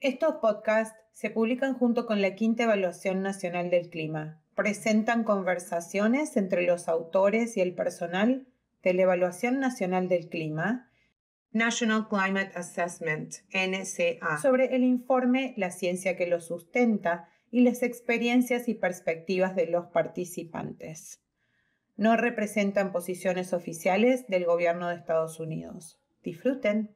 Estos podcasts se publican junto con la quinta evaluación nacional del clima. Presentan conversaciones entre los autores y el personal de la Evaluación Nacional del Clima, National Climate Assessment, NCA, sobre el informe, la ciencia que lo sustenta y las experiencias y perspectivas de los participantes. No representan posiciones oficiales del gobierno de Estados Unidos. Disfruten.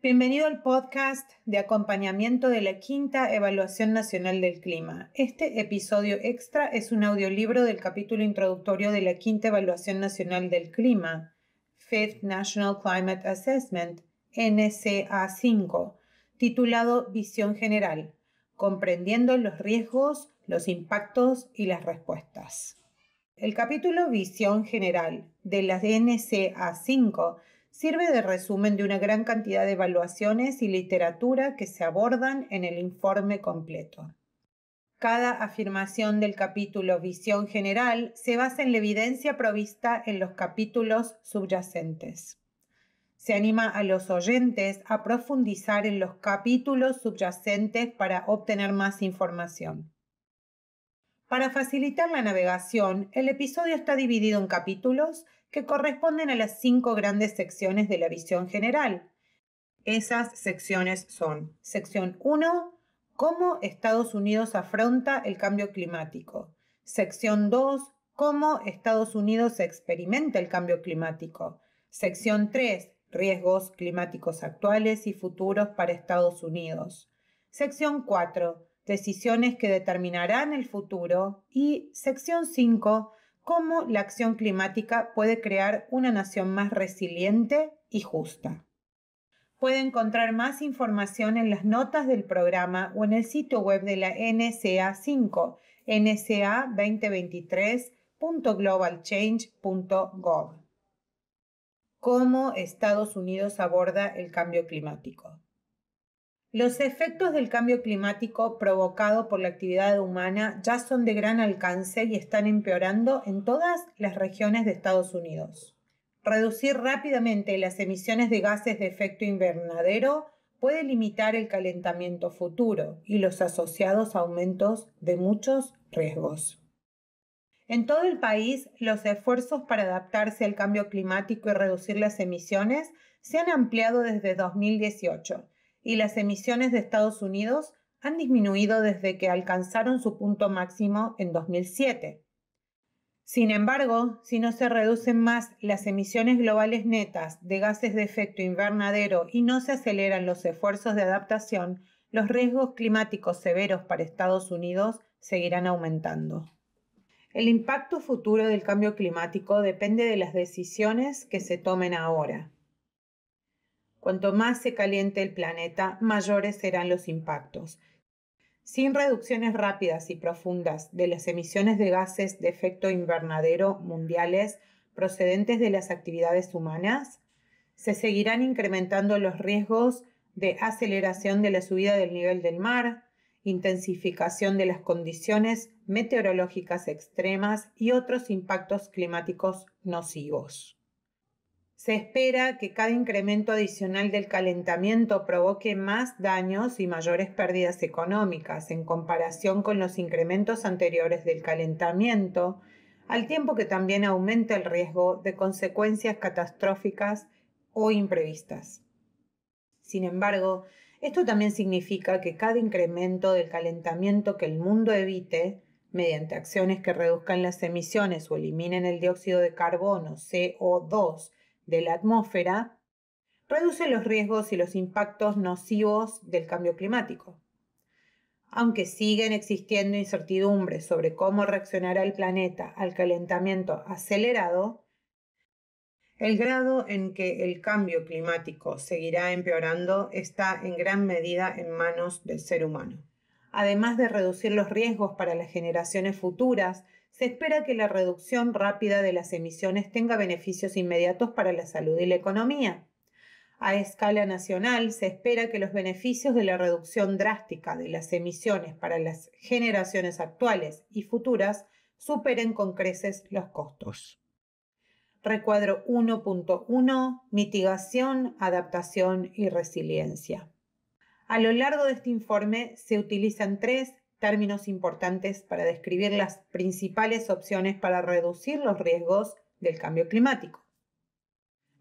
Bienvenido al podcast de acompañamiento de la quinta evaluación nacional del clima. Este episodio extra es un audiolibro del capítulo introductorio de la quinta evaluación nacional del clima, Fifth National Climate Assessment, NCA5, titulado Visión General, comprendiendo los riesgos, los impactos y las respuestas. El capítulo Visión General de la NCA5 sirve de resumen de una gran cantidad de evaluaciones y literatura que se abordan en el informe completo. Cada afirmación del capítulo Visión General se basa en la evidencia provista en los capítulos subyacentes. Se anima a los oyentes a profundizar en los capítulos subyacentes para obtener más información. Para facilitar la navegación, el episodio está dividido en capítulos que corresponden a las cinco grandes secciones de la visión general. Esas secciones son sección 1, cómo Estados Unidos afronta el cambio climático. Sección 2, cómo Estados Unidos experimenta el cambio climático. Sección 3, riesgos climáticos actuales y futuros para Estados Unidos. Sección 4, decisiones que determinarán el futuro. Y sección 5, cómo la acción climática puede crear una nación más resiliente y justa. Puede encontrar más información en las notas del programa o en el sitio web de la nca 5 nsa2023.globalchange.gov. ¿Cómo Estados Unidos aborda el cambio climático? Los efectos del cambio climático provocado por la actividad humana ya son de gran alcance y están empeorando en todas las regiones de Estados Unidos. Reducir rápidamente las emisiones de gases de efecto invernadero puede limitar el calentamiento futuro y los asociados aumentos de muchos riesgos. En todo el país, los esfuerzos para adaptarse al cambio climático y reducir las emisiones se han ampliado desde 2018 y las emisiones de Estados Unidos han disminuido desde que alcanzaron su punto máximo en 2007. Sin embargo, si no se reducen más las emisiones globales netas de gases de efecto invernadero y no se aceleran los esfuerzos de adaptación, los riesgos climáticos severos para Estados Unidos seguirán aumentando. El impacto futuro del cambio climático depende de las decisiones que se tomen ahora. Cuanto más se caliente el planeta, mayores serán los impactos. Sin reducciones rápidas y profundas de las emisiones de gases de efecto invernadero mundiales procedentes de las actividades humanas, se seguirán incrementando los riesgos de aceleración de la subida del nivel del mar, intensificación de las condiciones meteorológicas extremas y otros impactos climáticos nocivos. Se espera que cada incremento adicional del calentamiento provoque más daños y mayores pérdidas económicas en comparación con los incrementos anteriores del calentamiento, al tiempo que también aumenta el riesgo de consecuencias catastróficas o imprevistas. Sin embargo, esto también significa que cada incremento del calentamiento que el mundo evite, mediante acciones que reduzcan las emisiones o eliminen el dióxido de carbono, CO2, de la atmósfera, reduce los riesgos y los impactos nocivos del cambio climático. Aunque siguen existiendo incertidumbres sobre cómo reaccionará el planeta al calentamiento acelerado, el grado en que el cambio climático seguirá empeorando está en gran medida en manos del ser humano. Además de reducir los riesgos para las generaciones futuras se espera que la reducción rápida de las emisiones tenga beneficios inmediatos para la salud y la economía. A escala nacional, se espera que los beneficios de la reducción drástica de las emisiones para las generaciones actuales y futuras superen con creces los costos. Recuadro 1.1, mitigación, adaptación y resiliencia. A lo largo de este informe se utilizan tres términos importantes para describir las principales opciones para reducir los riesgos del cambio climático.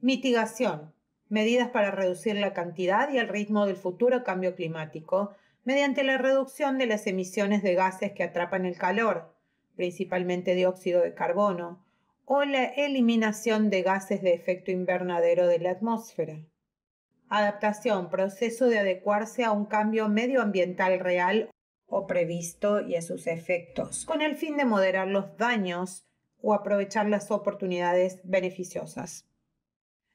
Mitigación. Medidas para reducir la cantidad y el ritmo del futuro cambio climático mediante la reducción de las emisiones de gases que atrapan el calor, principalmente dióxido de carbono, o la eliminación de gases de efecto invernadero de la atmósfera. Adaptación, proceso de adecuarse a un cambio medioambiental real o previsto y a sus efectos, con el fin de moderar los daños o aprovechar las oportunidades beneficiosas.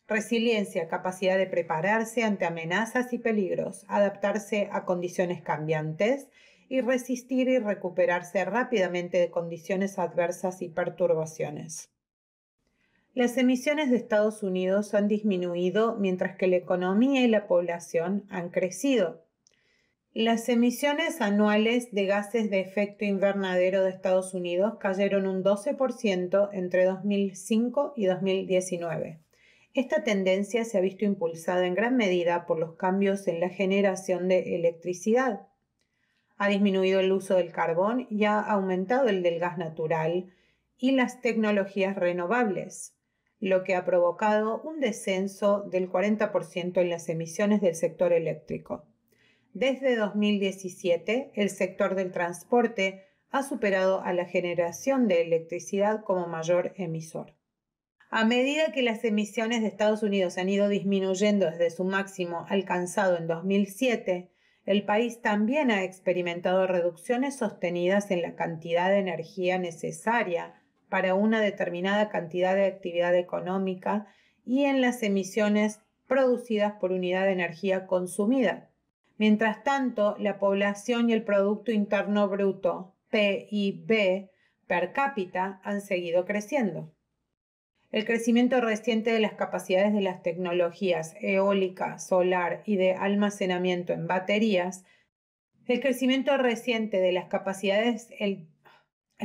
Resiliencia, capacidad de prepararse ante amenazas y peligros, adaptarse a condiciones cambiantes y resistir y recuperarse rápidamente de condiciones adversas y perturbaciones. Las emisiones de Estados Unidos han disminuido mientras que la economía y la población han crecido. Las emisiones anuales de gases de efecto invernadero de Estados Unidos cayeron un 12% entre 2005 y 2019. Esta tendencia se ha visto impulsada en gran medida por los cambios en la generación de electricidad. Ha disminuido el uso del carbón y ha aumentado el del gas natural y las tecnologías renovables, lo que ha provocado un descenso del 40% en las emisiones del sector eléctrico. Desde 2017, el sector del transporte ha superado a la generación de electricidad como mayor emisor. A medida que las emisiones de Estados Unidos han ido disminuyendo desde su máximo alcanzado en 2007, el país también ha experimentado reducciones sostenidas en la cantidad de energía necesaria para una determinada cantidad de actividad económica y en las emisiones producidas por unidad de energía consumida, Mientras tanto, la población y el Producto Interno Bruto, PIB, per cápita han seguido creciendo. El crecimiento reciente de las capacidades de las tecnologías eólica, solar y de almacenamiento en baterías, el crecimiento reciente de las capacidades el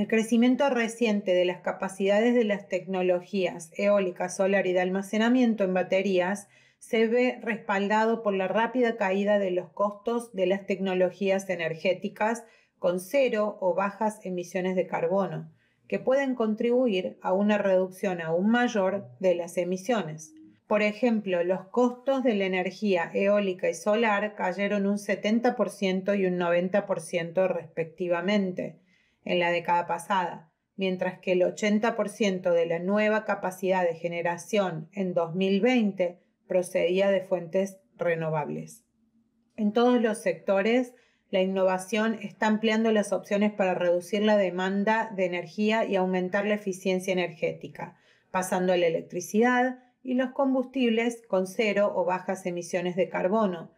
crecimiento reciente de las capacidades de las tecnologías eólica, solar y de almacenamiento en baterías se ve respaldado por la rápida caída de los costos de las tecnologías energéticas con cero o bajas emisiones de carbono, que pueden contribuir a una reducción aún mayor de las emisiones. Por ejemplo, los costos de la energía eólica y solar cayeron un 70% y un 90% respectivamente en la década pasada, mientras que el 80% de la nueva capacidad de generación en 2020 procedía de fuentes renovables. En todos los sectores, la innovación está ampliando las opciones para reducir la demanda de energía y aumentar la eficiencia energética, pasando a la electricidad y los combustibles con cero o bajas emisiones de carbono,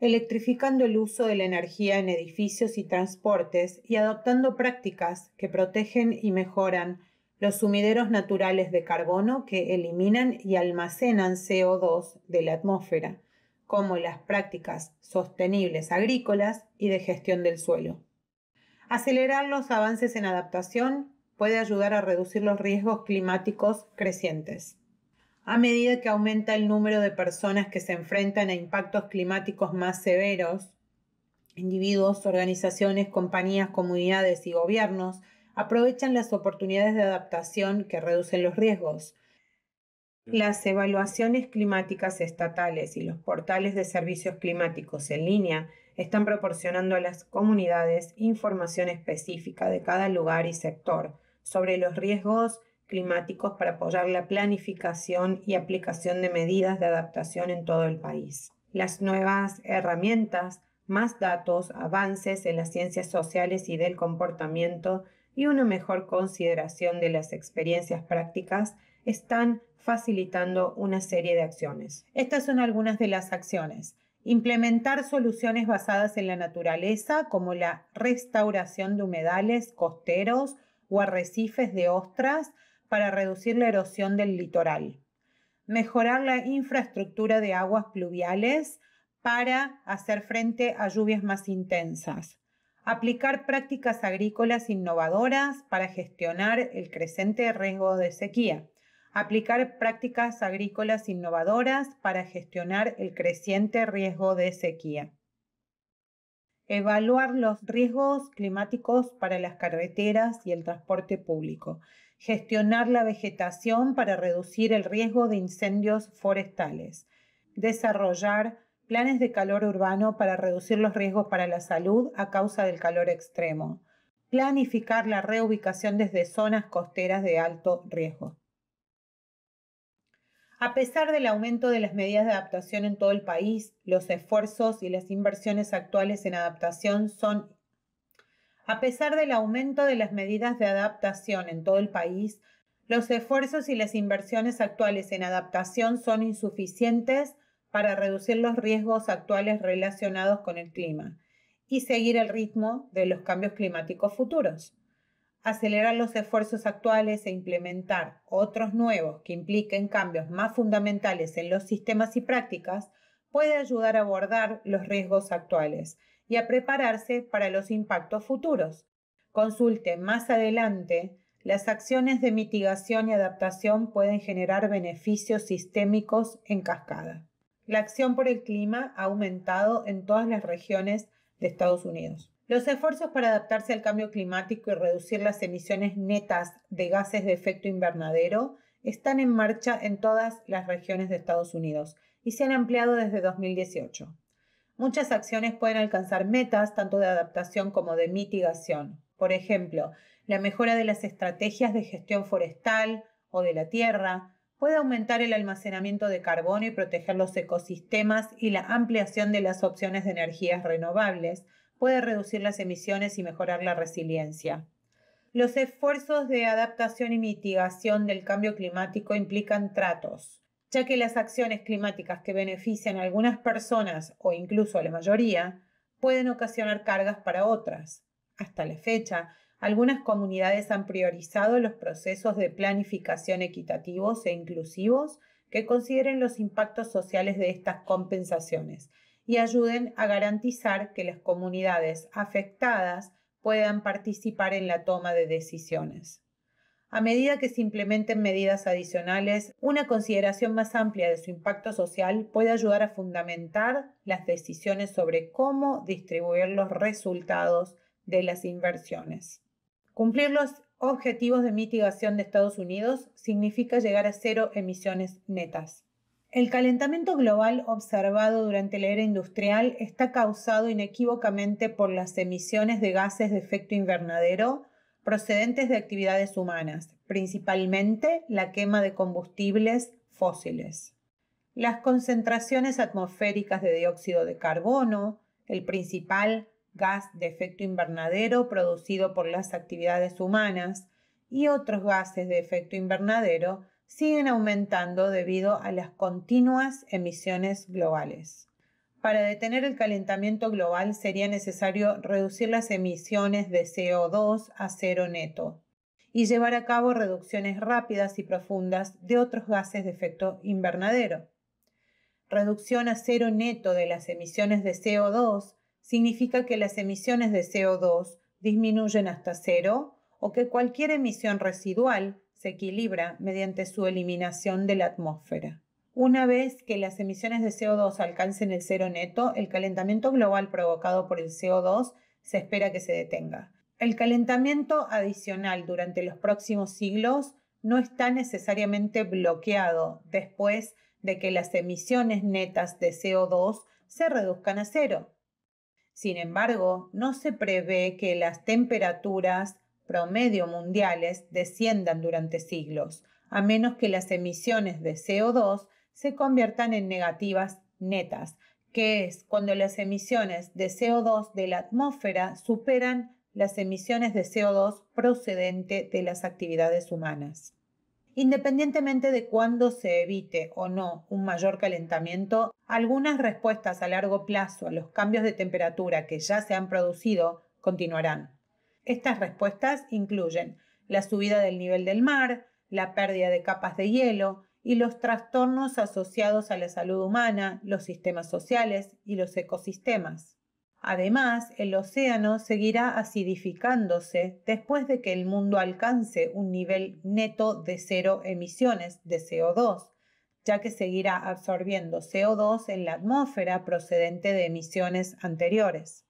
electrificando el uso de la energía en edificios y transportes y adoptando prácticas que protegen y mejoran los sumideros naturales de carbono que eliminan y almacenan CO2 de la atmósfera, como las prácticas sostenibles agrícolas y de gestión del suelo. Acelerar los avances en adaptación puede ayudar a reducir los riesgos climáticos crecientes. A medida que aumenta el número de personas que se enfrentan a impactos climáticos más severos, individuos, organizaciones, compañías, comunidades y gobiernos aprovechan las oportunidades de adaptación que reducen los riesgos. Las evaluaciones climáticas estatales y los portales de servicios climáticos en línea están proporcionando a las comunidades información específica de cada lugar y sector sobre los riesgos climáticos para apoyar la planificación y aplicación de medidas de adaptación en todo el país. Las nuevas herramientas, más datos, avances en las ciencias sociales y del comportamiento y una mejor consideración de las experiencias prácticas están facilitando una serie de acciones. Estas son algunas de las acciones. Implementar soluciones basadas en la naturaleza, como la restauración de humedales costeros o arrecifes de ostras para reducir la erosión del litoral. Mejorar la infraestructura de aguas pluviales para hacer frente a lluvias más intensas aplicar prácticas agrícolas innovadoras para gestionar el creciente riesgo de sequía, aplicar prácticas agrícolas innovadoras para gestionar el creciente riesgo de sequía. Evaluar los riesgos climáticos para las carreteras y el transporte público. Gestionar la vegetación para reducir el riesgo de incendios forestales. Desarrollar planes de calor urbano para reducir los riesgos para la salud a causa del calor extremo, planificar la reubicación desde zonas costeras de alto riesgo. A pesar del aumento de las medidas de adaptación en todo el país, los esfuerzos y las inversiones actuales en adaptación son a pesar del aumento de las medidas de adaptación en todo el país, los esfuerzos y las inversiones actuales en adaptación son insuficientes para reducir los riesgos actuales relacionados con el clima y seguir el ritmo de los cambios climáticos futuros. Acelerar los esfuerzos actuales e implementar otros nuevos que impliquen cambios más fundamentales en los sistemas y prácticas puede ayudar a abordar los riesgos actuales y a prepararse para los impactos futuros. Consulte más adelante las acciones de mitigación y adaptación pueden generar beneficios sistémicos en cascada. La acción por el clima ha aumentado en todas las regiones de Estados Unidos. Los esfuerzos para adaptarse al cambio climático y reducir las emisiones netas de gases de efecto invernadero están en marcha en todas las regiones de Estados Unidos y se han ampliado desde 2018. Muchas acciones pueden alcanzar metas tanto de adaptación como de mitigación. Por ejemplo, la mejora de las estrategias de gestión forestal o de la tierra, puede aumentar el almacenamiento de carbono y proteger los ecosistemas y la ampliación de las opciones de energías renovables, puede reducir las emisiones y mejorar la resiliencia. Los esfuerzos de adaptación y mitigación del cambio climático implican tratos, ya que las acciones climáticas que benefician a algunas personas o incluso a la mayoría pueden ocasionar cargas para otras. Hasta la fecha, algunas comunidades han priorizado los procesos de planificación equitativos e inclusivos que consideren los impactos sociales de estas compensaciones y ayuden a garantizar que las comunidades afectadas puedan participar en la toma de decisiones. A medida que se implementen medidas adicionales, una consideración más amplia de su impacto social puede ayudar a fundamentar las decisiones sobre cómo distribuir los resultados de las inversiones. Cumplir los objetivos de mitigación de Estados Unidos significa llegar a cero emisiones netas. El calentamiento global observado durante la era industrial está causado inequívocamente por las emisiones de gases de efecto invernadero procedentes de actividades humanas, principalmente la quema de combustibles fósiles. Las concentraciones atmosféricas de dióxido de carbono, el principal gas de efecto invernadero producido por las actividades humanas y otros gases de efecto invernadero siguen aumentando debido a las continuas emisiones globales. Para detener el calentamiento global sería necesario reducir las emisiones de CO2 a cero neto y llevar a cabo reducciones rápidas y profundas de otros gases de efecto invernadero. Reducción a cero neto de las emisiones de CO2 significa que las emisiones de CO2 disminuyen hasta cero o que cualquier emisión residual se equilibra mediante su eliminación de la atmósfera. Una vez que las emisiones de CO2 alcancen el cero neto, el calentamiento global provocado por el CO2 se espera que se detenga. El calentamiento adicional durante los próximos siglos no está necesariamente bloqueado después de que las emisiones netas de CO2 se reduzcan a cero. Sin embargo, no se prevé que las temperaturas promedio mundiales desciendan durante siglos, a menos que las emisiones de CO2 se conviertan en negativas netas, que es cuando las emisiones de CO2 de la atmósfera superan las emisiones de CO2 procedente de las actividades humanas. Independientemente de cuándo se evite o no un mayor calentamiento, algunas respuestas a largo plazo a los cambios de temperatura que ya se han producido continuarán. Estas respuestas incluyen la subida del nivel del mar, la pérdida de capas de hielo y los trastornos asociados a la salud humana, los sistemas sociales y los ecosistemas. Además, el océano seguirá acidificándose después de que el mundo alcance un nivel neto de cero emisiones de CO2, ya que seguirá absorbiendo CO2 en la atmósfera procedente de emisiones anteriores.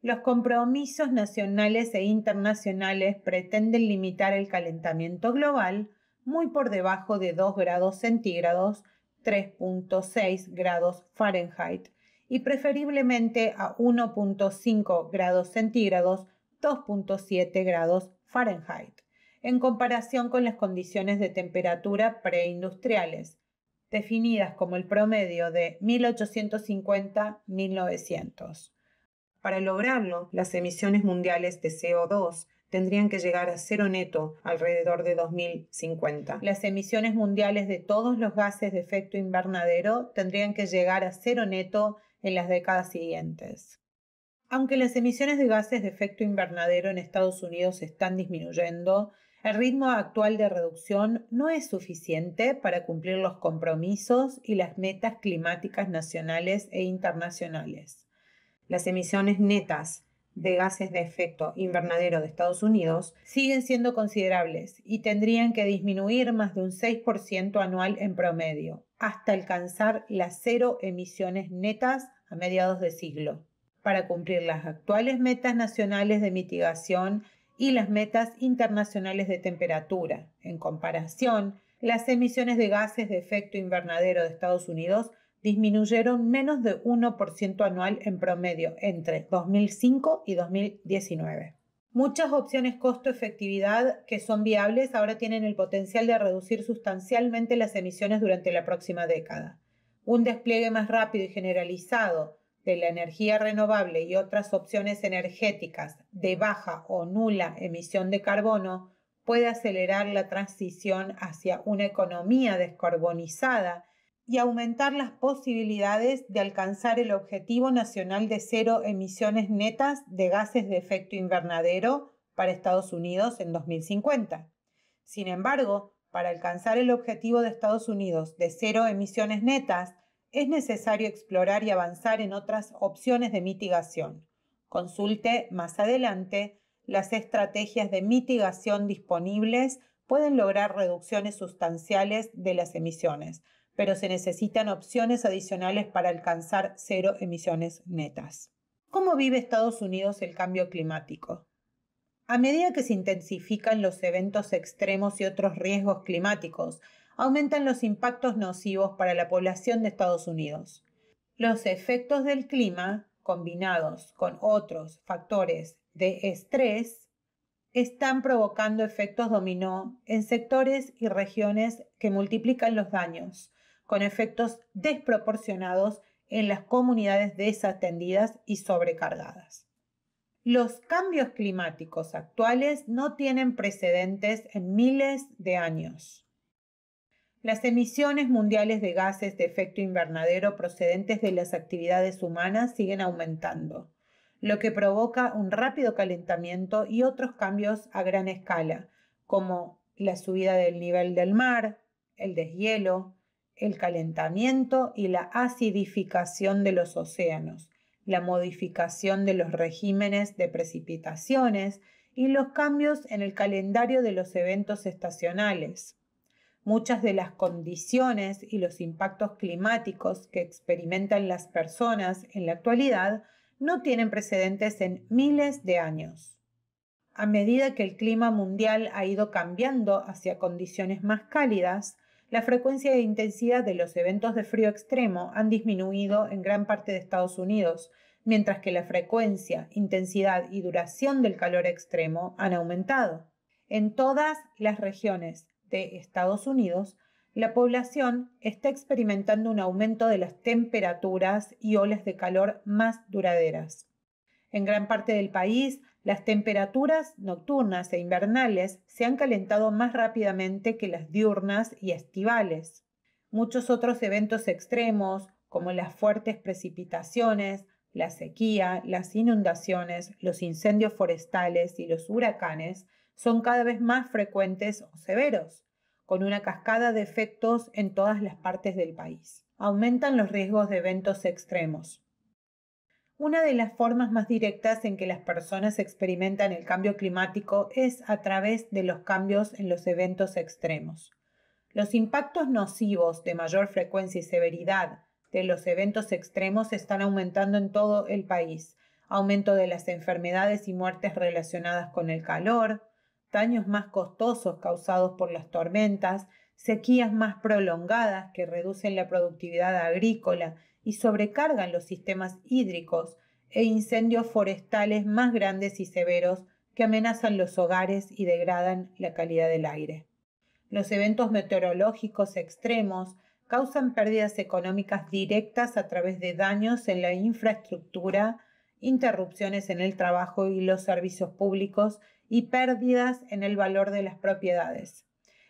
Los compromisos nacionales e internacionales pretenden limitar el calentamiento global muy por debajo de 2 grados centígrados, 3.6 grados Fahrenheit y preferiblemente a 1.5 grados centígrados, 2.7 grados Fahrenheit, en comparación con las condiciones de temperatura preindustriales, definidas como el promedio de 1850-1900. Para lograrlo, las emisiones mundiales de CO2 tendrían que llegar a cero neto alrededor de 2050. Las emisiones mundiales de todos los gases de efecto invernadero tendrían que llegar a cero neto en las décadas siguientes. Aunque las emisiones de gases de efecto invernadero en Estados Unidos están disminuyendo, el ritmo actual de reducción no es suficiente para cumplir los compromisos y las metas climáticas nacionales e internacionales. Las emisiones netas de gases de efecto invernadero de Estados Unidos siguen siendo considerables y tendrían que disminuir más de un 6% anual en promedio hasta alcanzar las cero emisiones netas a mediados de siglo, para cumplir las actuales metas nacionales de mitigación y las metas internacionales de temperatura. En comparación, las emisiones de gases de efecto invernadero de Estados Unidos disminuyeron menos de 1% anual en promedio entre 2005 y 2019. Muchas opciones costo-efectividad que son viables ahora tienen el potencial de reducir sustancialmente las emisiones durante la próxima década. Un despliegue más rápido y generalizado de la energía renovable y otras opciones energéticas de baja o nula emisión de carbono puede acelerar la transición hacia una economía descarbonizada y aumentar las posibilidades de alcanzar el objetivo nacional de cero emisiones netas de gases de efecto invernadero para Estados Unidos en 2050. Sin embargo, para alcanzar el objetivo de Estados Unidos de cero emisiones netas, es necesario explorar y avanzar en otras opciones de mitigación. Consulte más adelante las estrategias de mitigación disponibles pueden lograr reducciones sustanciales de las emisiones, pero se necesitan opciones adicionales para alcanzar cero emisiones netas. ¿Cómo vive Estados Unidos el cambio climático? A medida que se intensifican los eventos extremos y otros riesgos climáticos, aumentan los impactos nocivos para la población de Estados Unidos. Los efectos del clima, combinados con otros factores de estrés, están provocando efectos dominó en sectores y regiones que multiplican los daños, con efectos desproporcionados en las comunidades desatendidas y sobrecargadas. Los cambios climáticos actuales no tienen precedentes en miles de años. Las emisiones mundiales de gases de efecto invernadero procedentes de las actividades humanas siguen aumentando, lo que provoca un rápido calentamiento y otros cambios a gran escala, como la subida del nivel del mar, el deshielo, el calentamiento y la acidificación de los océanos, la modificación de los regímenes de precipitaciones y los cambios en el calendario de los eventos estacionales. Muchas de las condiciones y los impactos climáticos que experimentan las personas en la actualidad no tienen precedentes en miles de años. A medida que el clima mundial ha ido cambiando hacia condiciones más cálidas, la frecuencia e intensidad de los eventos de frío extremo han disminuido en gran parte de Estados Unidos, mientras que la frecuencia, intensidad y duración del calor extremo han aumentado. En todas las regiones de Estados Unidos, la población está experimentando un aumento de las temperaturas y olas de calor más duraderas. En gran parte del país, las temperaturas nocturnas e invernales se han calentado más rápidamente que las diurnas y estivales. Muchos otros eventos extremos, como las fuertes precipitaciones, la sequía, las inundaciones, los incendios forestales y los huracanes, son cada vez más frecuentes o severos, con una cascada de efectos en todas las partes del país. Aumentan los riesgos de eventos extremos. Una de las formas más directas en que las personas experimentan el cambio climático es a través de los cambios en los eventos extremos. Los impactos nocivos de mayor frecuencia y severidad de los eventos extremos están aumentando en todo el país. Aumento de las enfermedades y muertes relacionadas con el calor, daños más costosos causados por las tormentas, sequías más prolongadas que reducen la productividad agrícola y sobrecargan los sistemas hídricos e incendios forestales más grandes y severos que amenazan los hogares y degradan la calidad del aire. Los eventos meteorológicos extremos causan pérdidas económicas directas a través de daños en la infraestructura, interrupciones en el trabajo y los servicios públicos y pérdidas en el valor de las propiedades.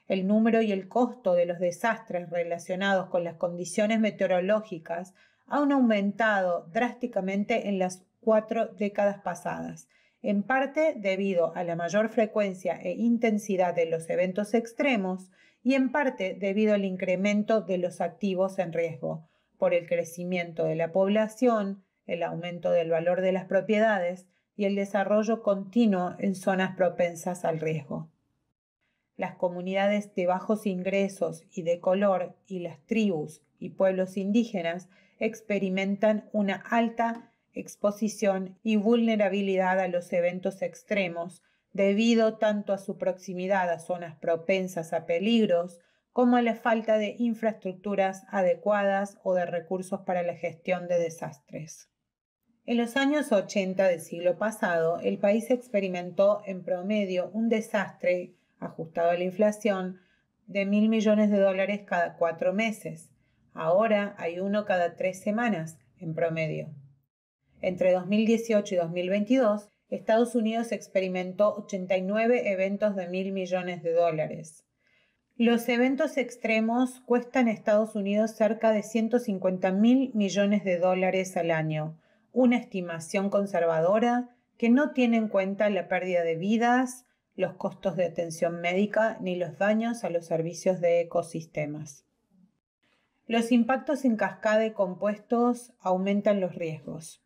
El número y el costo de los desastres relacionados con las condiciones meteorológicas han aumentado drásticamente en las cuatro décadas pasadas, en parte debido a la mayor frecuencia e intensidad de los eventos extremos y en parte debido al incremento de los activos en riesgo, por el crecimiento de la población, el aumento del valor de las propiedades y el desarrollo continuo en zonas propensas al riesgo las comunidades de bajos ingresos y de color y las tribus y pueblos indígenas experimentan una alta exposición y vulnerabilidad a los eventos extremos debido tanto a su proximidad a zonas propensas a peligros como a la falta de infraestructuras adecuadas o de recursos para la gestión de desastres. En los años 80 del siglo pasado, el país experimentó en promedio un desastre ajustado a la inflación, de mil millones de dólares cada cuatro meses. Ahora hay uno cada tres semanas, en promedio. Entre 2018 y 2022, Estados Unidos experimentó 89 eventos de mil millones de dólares. Los eventos extremos cuestan a Estados Unidos cerca de 150 mil millones de dólares al año, una estimación conservadora que no tiene en cuenta la pérdida de vidas, los costos de atención médica ni los daños a los servicios de ecosistemas. Los impactos en cascada y compuestos aumentan los riesgos.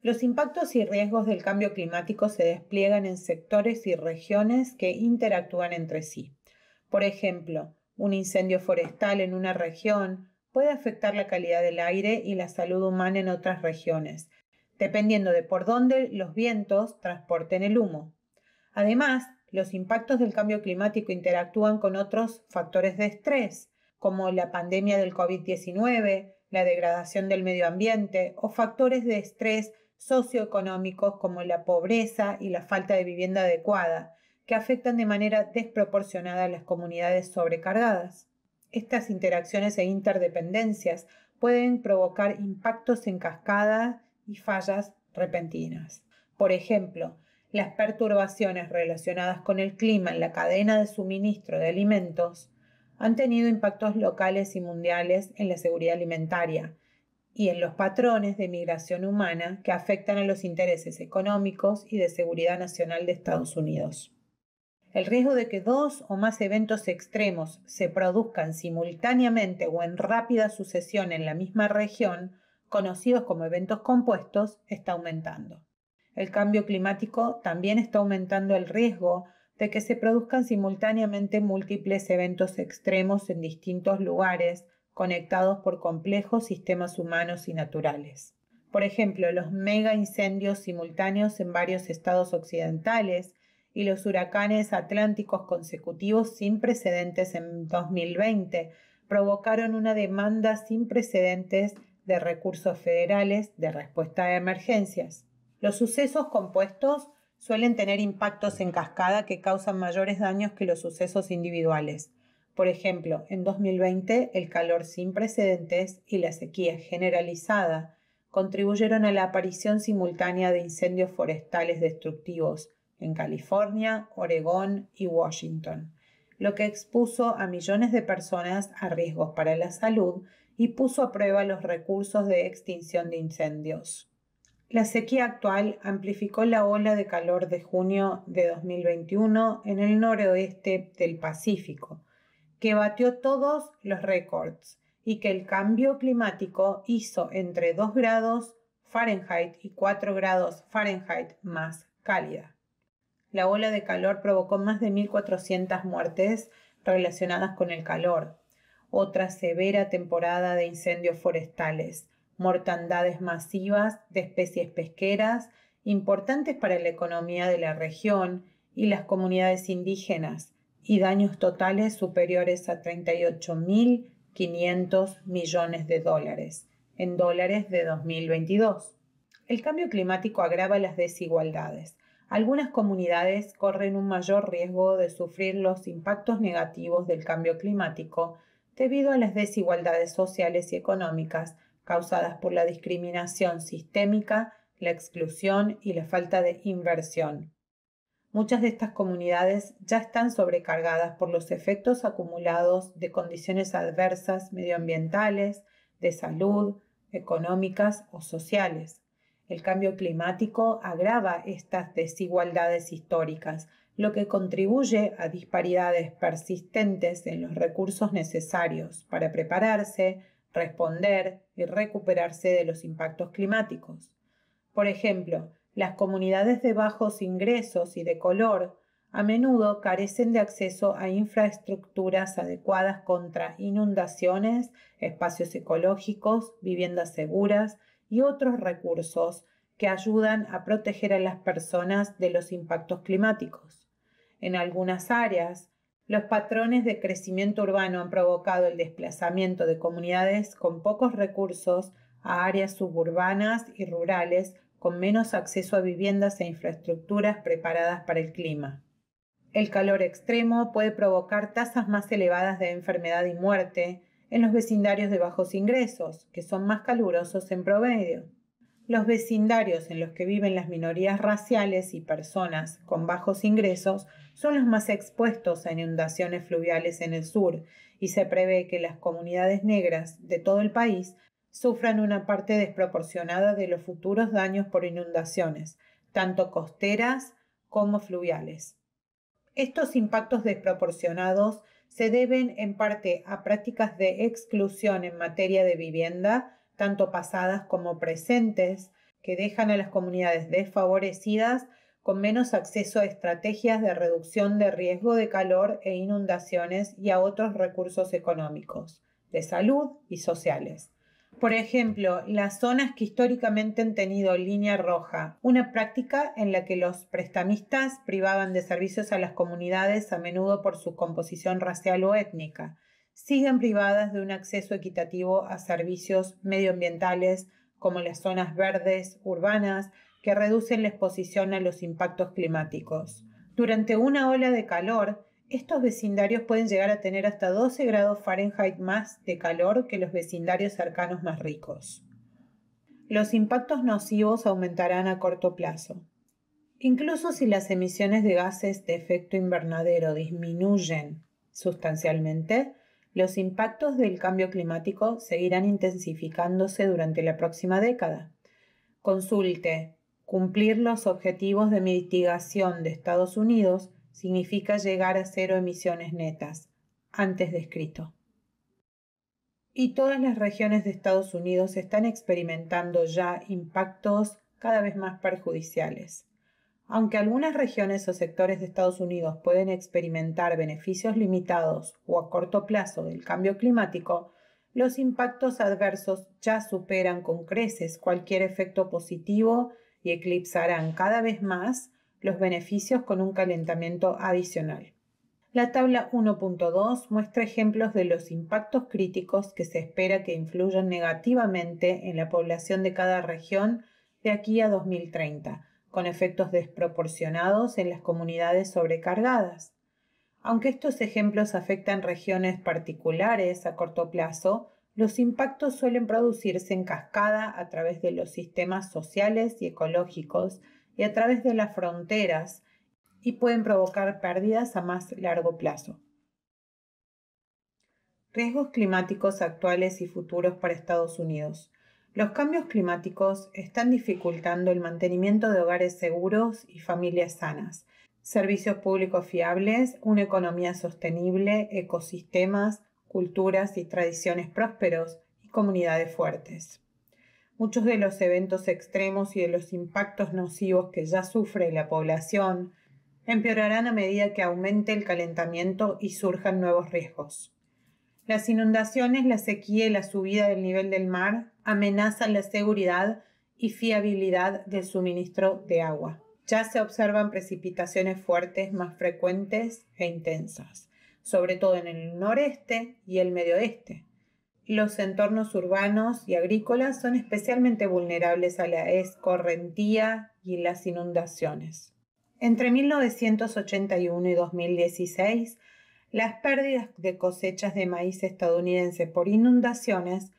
Los impactos y riesgos del cambio climático se despliegan en sectores y regiones que interactúan entre sí. Por ejemplo, un incendio forestal en una región puede afectar la calidad del aire y la salud humana en otras regiones, dependiendo de por dónde los vientos transporten el humo. Además, los impactos del cambio climático interactúan con otros factores de estrés, como la pandemia del COVID-19, la degradación del medio ambiente o factores de estrés socioeconómicos como la pobreza y la falta de vivienda adecuada, que afectan de manera desproporcionada a las comunidades sobrecargadas. Estas interacciones e interdependencias pueden provocar impactos en cascada y fallas repentinas. Por ejemplo, las perturbaciones relacionadas con el clima en la cadena de suministro de alimentos han tenido impactos locales y mundiales en la seguridad alimentaria y en los patrones de migración humana que afectan a los intereses económicos y de seguridad nacional de Estados Unidos. El riesgo de que dos o más eventos extremos se produzcan simultáneamente o en rápida sucesión en la misma región, conocidos como eventos compuestos, está aumentando. El cambio climático también está aumentando el riesgo de que se produzcan simultáneamente múltiples eventos extremos en distintos lugares conectados por complejos sistemas humanos y naturales. Por ejemplo, los mega incendios simultáneos en varios estados occidentales y los huracanes atlánticos consecutivos sin precedentes en 2020 provocaron una demanda sin precedentes de recursos federales de respuesta a emergencias. Los sucesos compuestos suelen tener impactos en cascada que causan mayores daños que los sucesos individuales. Por ejemplo, en 2020 el calor sin precedentes y la sequía generalizada contribuyeron a la aparición simultánea de incendios forestales destructivos en California, Oregón y Washington, lo que expuso a millones de personas a riesgos para la salud y puso a prueba los recursos de extinción de incendios. La sequía actual amplificó la ola de calor de junio de 2021 en el noroeste del Pacífico, que batió todos los récords y que el cambio climático hizo entre 2 grados Fahrenheit y 4 grados Fahrenheit más cálida. La ola de calor provocó más de 1.400 muertes relacionadas con el calor, otra severa temporada de incendios forestales, mortandades masivas de especies pesqueras importantes para la economía de la región y las comunidades indígenas, y daños totales superiores a 38.500 millones de dólares en dólares de 2022. El cambio climático agrava las desigualdades. Algunas comunidades corren un mayor riesgo de sufrir los impactos negativos del cambio climático debido a las desigualdades sociales y económicas causadas por la discriminación sistémica, la exclusión y la falta de inversión. Muchas de estas comunidades ya están sobrecargadas por los efectos acumulados de condiciones adversas medioambientales, de salud, económicas o sociales. El cambio climático agrava estas desigualdades históricas, lo que contribuye a disparidades persistentes en los recursos necesarios para prepararse, responder y recuperarse de los impactos climáticos. Por ejemplo, las comunidades de bajos ingresos y de color a menudo carecen de acceso a infraestructuras adecuadas contra inundaciones, espacios ecológicos, viviendas seguras y otros recursos que ayudan a proteger a las personas de los impactos climáticos. En algunas áreas, los patrones de crecimiento urbano han provocado el desplazamiento de comunidades con pocos recursos a áreas suburbanas y rurales con menos acceso a viviendas e infraestructuras preparadas para el clima. El calor extremo puede provocar tasas más elevadas de enfermedad y muerte en los vecindarios de bajos ingresos, que son más calurosos en promedio los vecindarios en los que viven las minorías raciales y personas con bajos ingresos son los más expuestos a inundaciones fluviales en el sur y se prevé que las comunidades negras de todo el país sufran una parte desproporcionada de los futuros daños por inundaciones, tanto costeras como fluviales. Estos impactos desproporcionados se deben en parte a prácticas de exclusión en materia de vivienda, tanto pasadas como presentes, que dejan a las comunidades desfavorecidas con menos acceso a estrategias de reducción de riesgo de calor e inundaciones y a otros recursos económicos, de salud y sociales. Por ejemplo, las zonas que históricamente han tenido línea roja, una práctica en la que los prestamistas privaban de servicios a las comunidades a menudo por su composición racial o étnica, siguen privadas de un acceso equitativo a servicios medioambientales como las zonas verdes urbanas que reducen la exposición a los impactos climáticos. Durante una ola de calor, estos vecindarios pueden llegar a tener hasta 12 grados Fahrenheit más de calor que los vecindarios cercanos más ricos. Los impactos nocivos aumentarán a corto plazo. Incluso si las emisiones de gases de efecto invernadero disminuyen sustancialmente, los impactos del cambio climático seguirán intensificándose durante la próxima década. Consulte, cumplir los objetivos de mitigación de Estados Unidos significa llegar a cero emisiones netas, antes descrito. Y todas las regiones de Estados Unidos están experimentando ya impactos cada vez más perjudiciales. Aunque algunas regiones o sectores de Estados Unidos pueden experimentar beneficios limitados o a corto plazo del cambio climático, los impactos adversos ya superan con creces cualquier efecto positivo y eclipsarán cada vez más los beneficios con un calentamiento adicional. La tabla 1.2 muestra ejemplos de los impactos críticos que se espera que influyan negativamente en la población de cada región de aquí a 2030 con efectos desproporcionados en las comunidades sobrecargadas. Aunque estos ejemplos afectan regiones particulares a corto plazo, los impactos suelen producirse en cascada a través de los sistemas sociales y ecológicos y a través de las fronteras y pueden provocar pérdidas a más largo plazo. Riesgos climáticos actuales y futuros para Estados Unidos. Los cambios climáticos están dificultando el mantenimiento de hogares seguros y familias sanas, servicios públicos fiables, una economía sostenible, ecosistemas, culturas y tradiciones prósperos y comunidades fuertes. Muchos de los eventos extremos y de los impactos nocivos que ya sufre la población empeorarán a medida que aumente el calentamiento y surjan nuevos riesgos. Las inundaciones, la sequía y la subida del nivel del mar amenazan la seguridad y fiabilidad del suministro de agua. Ya se observan precipitaciones fuertes más frecuentes e intensas, sobre todo en el noreste y el medioeste. Los entornos urbanos y agrícolas son especialmente vulnerables a la escorrentía y las inundaciones. Entre 1981 y 2016, las pérdidas de cosechas de maíz estadounidense por inundaciones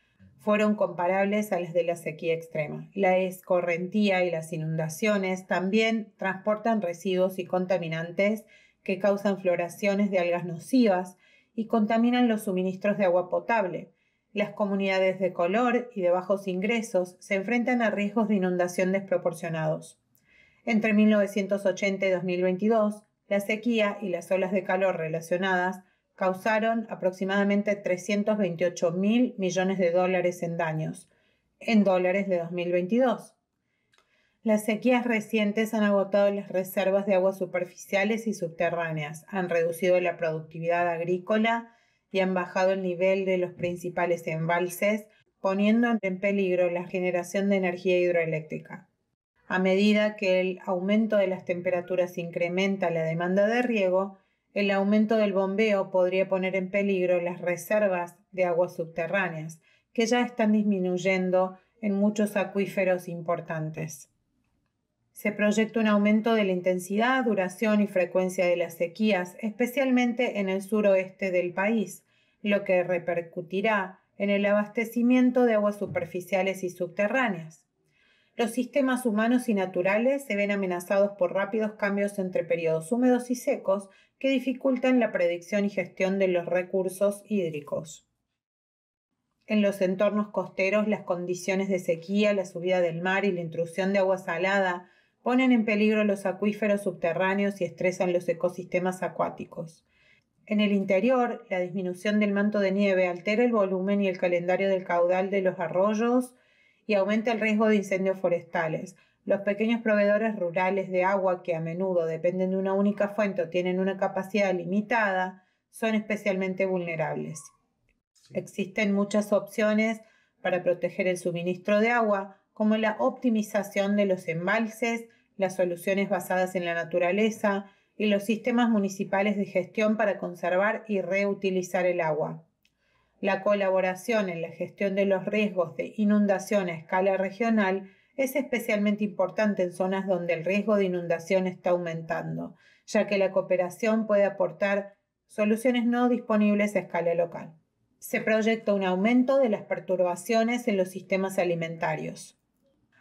fueron comparables a las de la sequía extrema. La escorrentía y las inundaciones también transportan residuos y contaminantes que causan floraciones de algas nocivas y contaminan los suministros de agua potable. Las comunidades de color y de bajos ingresos se enfrentan a riesgos de inundación desproporcionados. Entre 1980 y 2022, la sequía y las olas de calor relacionadas causaron aproximadamente 328 mil millones de dólares en daños, en dólares de 2022. Las sequías recientes han agotado las reservas de aguas superficiales y subterráneas, han reducido la productividad agrícola y han bajado el nivel de los principales embalses, poniendo en peligro la generación de energía hidroeléctrica. A medida que el aumento de las temperaturas incrementa la demanda de riego, el aumento del bombeo podría poner en peligro las reservas de aguas subterráneas, que ya están disminuyendo en muchos acuíferos importantes. Se proyecta un aumento de la intensidad, duración y frecuencia de las sequías, especialmente en el suroeste del país, lo que repercutirá en el abastecimiento de aguas superficiales y subterráneas. Los sistemas humanos y naturales se ven amenazados por rápidos cambios entre periodos húmedos y secos que dificultan la predicción y gestión de los recursos hídricos. En los entornos costeros, las condiciones de sequía, la subida del mar y la intrusión de agua salada ponen en peligro los acuíferos subterráneos y estresan los ecosistemas acuáticos. En el interior, la disminución del manto de nieve altera el volumen y el calendario del caudal de los arroyos y aumenta el riesgo de incendios forestales, los pequeños proveedores rurales de agua, que a menudo dependen de una única fuente o tienen una capacidad limitada, son especialmente vulnerables. Existen muchas opciones para proteger el suministro de agua, como la optimización de los embalses, las soluciones basadas en la naturaleza y los sistemas municipales de gestión para conservar y reutilizar el agua. La colaboración en la gestión de los riesgos de inundación a escala regional es especialmente importante en zonas donde el riesgo de inundación está aumentando, ya que la cooperación puede aportar soluciones no disponibles a escala local. Se proyecta un aumento de las perturbaciones en los sistemas alimentarios.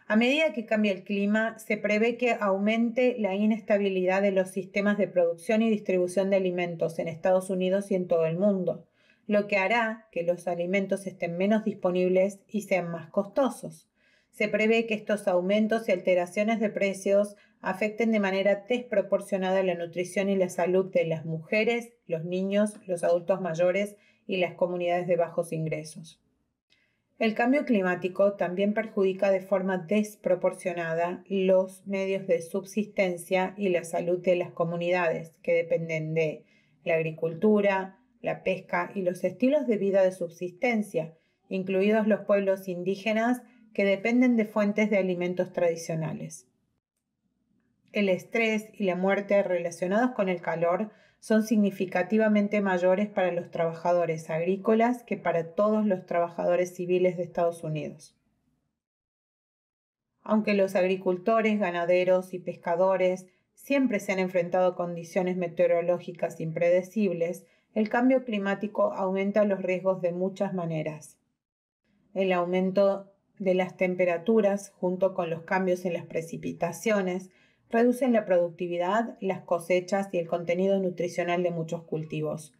A medida que cambia el clima, se prevé que aumente la inestabilidad de los sistemas de producción y distribución de alimentos en Estados Unidos y en todo el mundo, lo que hará que los alimentos estén menos disponibles y sean más costosos. Se prevé que estos aumentos y alteraciones de precios afecten de manera desproporcionada la nutrición y la salud de las mujeres, los niños, los adultos mayores y las comunidades de bajos ingresos. El cambio climático también perjudica de forma desproporcionada los medios de subsistencia y la salud de las comunidades que dependen de la agricultura, la pesca y los estilos de vida de subsistencia, incluidos los pueblos indígenas que dependen de fuentes de alimentos tradicionales. El estrés y la muerte relacionados con el calor son significativamente mayores para los trabajadores agrícolas que para todos los trabajadores civiles de Estados Unidos. Aunque los agricultores, ganaderos y pescadores siempre se han enfrentado a condiciones meteorológicas impredecibles, el cambio climático aumenta los riesgos de muchas maneras. El aumento de las temperaturas junto con los cambios en las precipitaciones reducen la productividad, las cosechas y el contenido nutricional de muchos cultivos.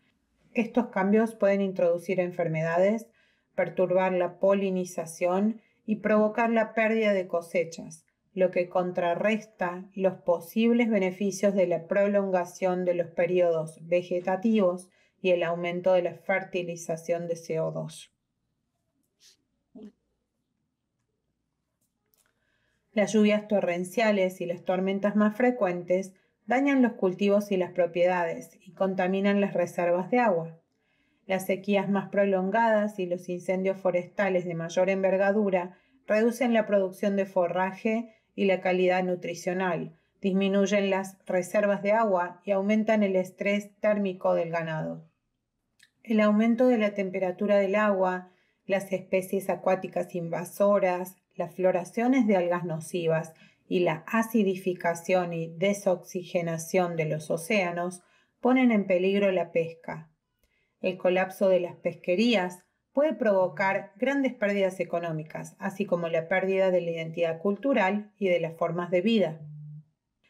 Estos cambios pueden introducir enfermedades, perturbar la polinización y provocar la pérdida de cosechas, lo que contrarresta los posibles beneficios de la prolongación de los periodos vegetativos y el aumento de la fertilización de CO2. Las lluvias torrenciales y las tormentas más frecuentes dañan los cultivos y las propiedades y contaminan las reservas de agua. Las sequías más prolongadas y los incendios forestales de mayor envergadura reducen la producción de forraje y la calidad nutricional, disminuyen las reservas de agua y aumentan el estrés térmico del ganado. El aumento de la temperatura del agua, las especies acuáticas invasoras, las floraciones de algas nocivas y la acidificación y desoxigenación de los océanos ponen en peligro la pesca. El colapso de las pesquerías puede provocar grandes pérdidas económicas, así como la pérdida de la identidad cultural y de las formas de vida.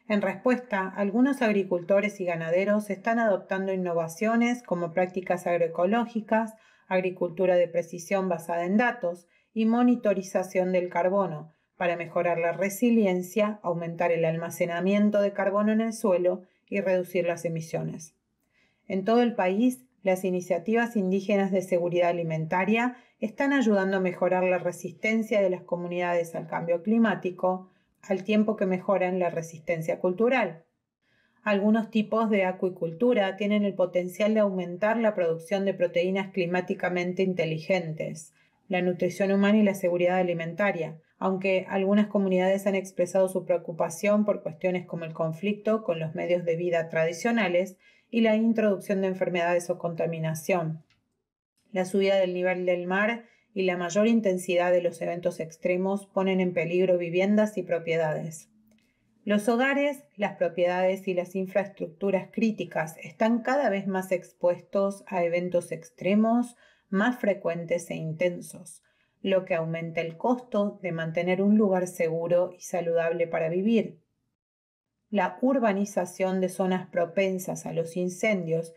En respuesta, algunos agricultores y ganaderos están adoptando innovaciones como prácticas agroecológicas, agricultura de precisión basada en datos, y monitorización del carbono para mejorar la resiliencia, aumentar el almacenamiento de carbono en el suelo y reducir las emisiones. En todo el país, las iniciativas indígenas de seguridad alimentaria están ayudando a mejorar la resistencia de las comunidades al cambio climático, al tiempo que mejoran la resistencia cultural. Algunos tipos de acuicultura tienen el potencial de aumentar la producción de proteínas climáticamente inteligentes la nutrición humana y la seguridad alimentaria, aunque algunas comunidades han expresado su preocupación por cuestiones como el conflicto con los medios de vida tradicionales y la introducción de enfermedades o contaminación. La subida del nivel del mar y la mayor intensidad de los eventos extremos ponen en peligro viviendas y propiedades. Los hogares, las propiedades y las infraestructuras críticas están cada vez más expuestos a eventos extremos, más frecuentes e intensos, lo que aumenta el costo de mantener un lugar seguro y saludable para vivir. La urbanización de zonas propensas a los incendios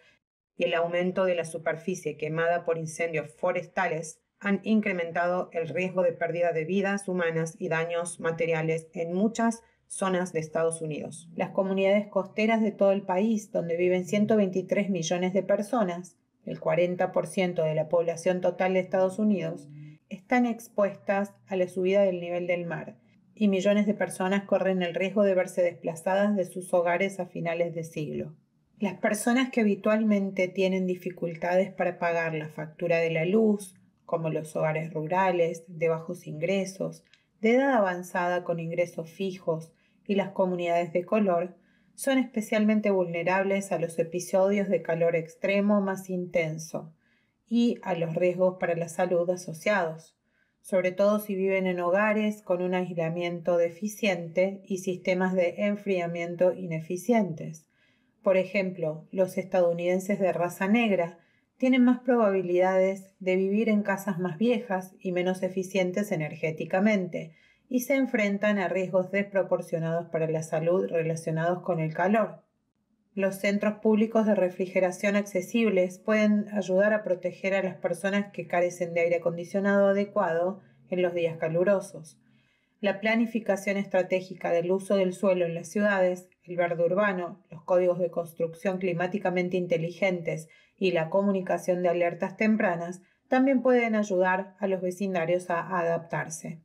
y el aumento de la superficie quemada por incendios forestales han incrementado el riesgo de pérdida de vidas humanas y daños materiales en muchas zonas de Estados Unidos. Las comunidades costeras de todo el país, donde viven 123 millones de personas, el 40% de la población total de Estados Unidos, están expuestas a la subida del nivel del mar y millones de personas corren el riesgo de verse desplazadas de sus hogares a finales de siglo. Las personas que habitualmente tienen dificultades para pagar la factura de la luz, como los hogares rurales, de bajos ingresos, de edad avanzada con ingresos fijos y las comunidades de color, son especialmente vulnerables a los episodios de calor extremo más intenso y a los riesgos para la salud asociados, sobre todo si viven en hogares con un aislamiento deficiente y sistemas de enfriamiento ineficientes. Por ejemplo, los estadounidenses de raza negra tienen más probabilidades de vivir en casas más viejas y menos eficientes energéticamente, y se enfrentan a riesgos desproporcionados para la salud relacionados con el calor. Los centros públicos de refrigeración accesibles pueden ayudar a proteger a las personas que carecen de aire acondicionado adecuado en los días calurosos. La planificación estratégica del uso del suelo en las ciudades, el verde urbano, los códigos de construcción climáticamente inteligentes y la comunicación de alertas tempranas también pueden ayudar a los vecindarios a adaptarse.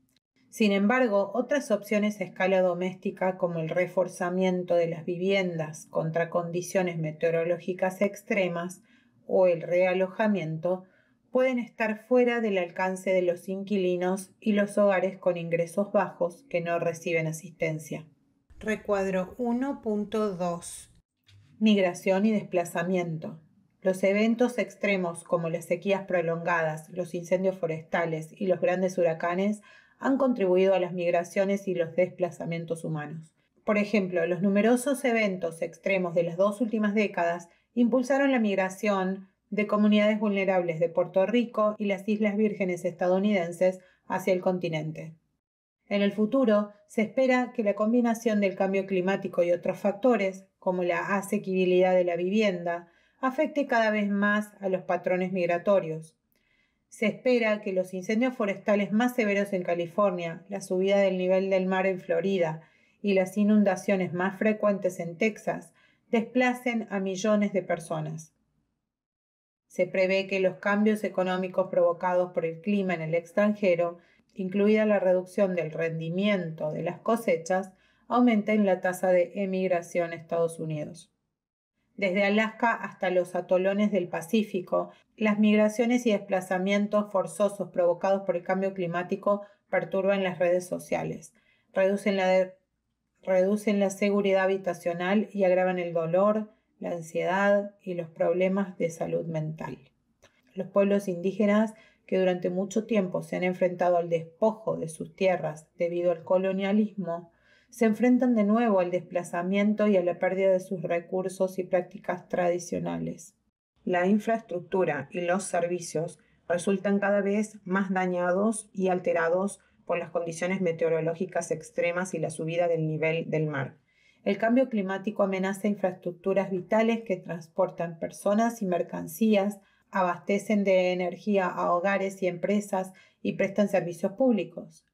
Sin embargo, otras opciones a escala doméstica como el reforzamiento de las viviendas contra condiciones meteorológicas extremas o el realojamiento pueden estar fuera del alcance de los inquilinos y los hogares con ingresos bajos que no reciben asistencia. Recuadro 1.2. Migración y desplazamiento. Los eventos extremos como las sequías prolongadas, los incendios forestales y los grandes huracanes han contribuido a las migraciones y los desplazamientos humanos. Por ejemplo, los numerosos eventos extremos de las dos últimas décadas impulsaron la migración de comunidades vulnerables de Puerto Rico y las Islas Vírgenes estadounidenses hacia el continente. En el futuro, se espera que la combinación del cambio climático y otros factores, como la asequibilidad de la vivienda, afecte cada vez más a los patrones migratorios. Se espera que los incendios forestales más severos en California, la subida del nivel del mar en Florida y las inundaciones más frecuentes en Texas desplacen a millones de personas. Se prevé que los cambios económicos provocados por el clima en el extranjero, incluida la reducción del rendimiento de las cosechas, aumenten la tasa de emigración a Estados Unidos desde Alaska hasta los atolones del Pacífico, las migraciones y desplazamientos forzosos provocados por el cambio climático perturban las redes sociales, reducen la, reducen la seguridad habitacional y agravan el dolor, la ansiedad y los problemas de salud mental. Los pueblos indígenas que durante mucho tiempo se han enfrentado al despojo de sus tierras debido al colonialismo se enfrentan de nuevo al desplazamiento y a la pérdida de sus recursos y prácticas tradicionales. La infraestructura y los servicios resultan cada vez más dañados y alterados por las condiciones meteorológicas extremas y la subida del nivel del mar. El cambio climático amenaza infraestructuras vitales que transportan personas y mercancías, abastecen de energía a hogares y empresas y prestan servicios públicos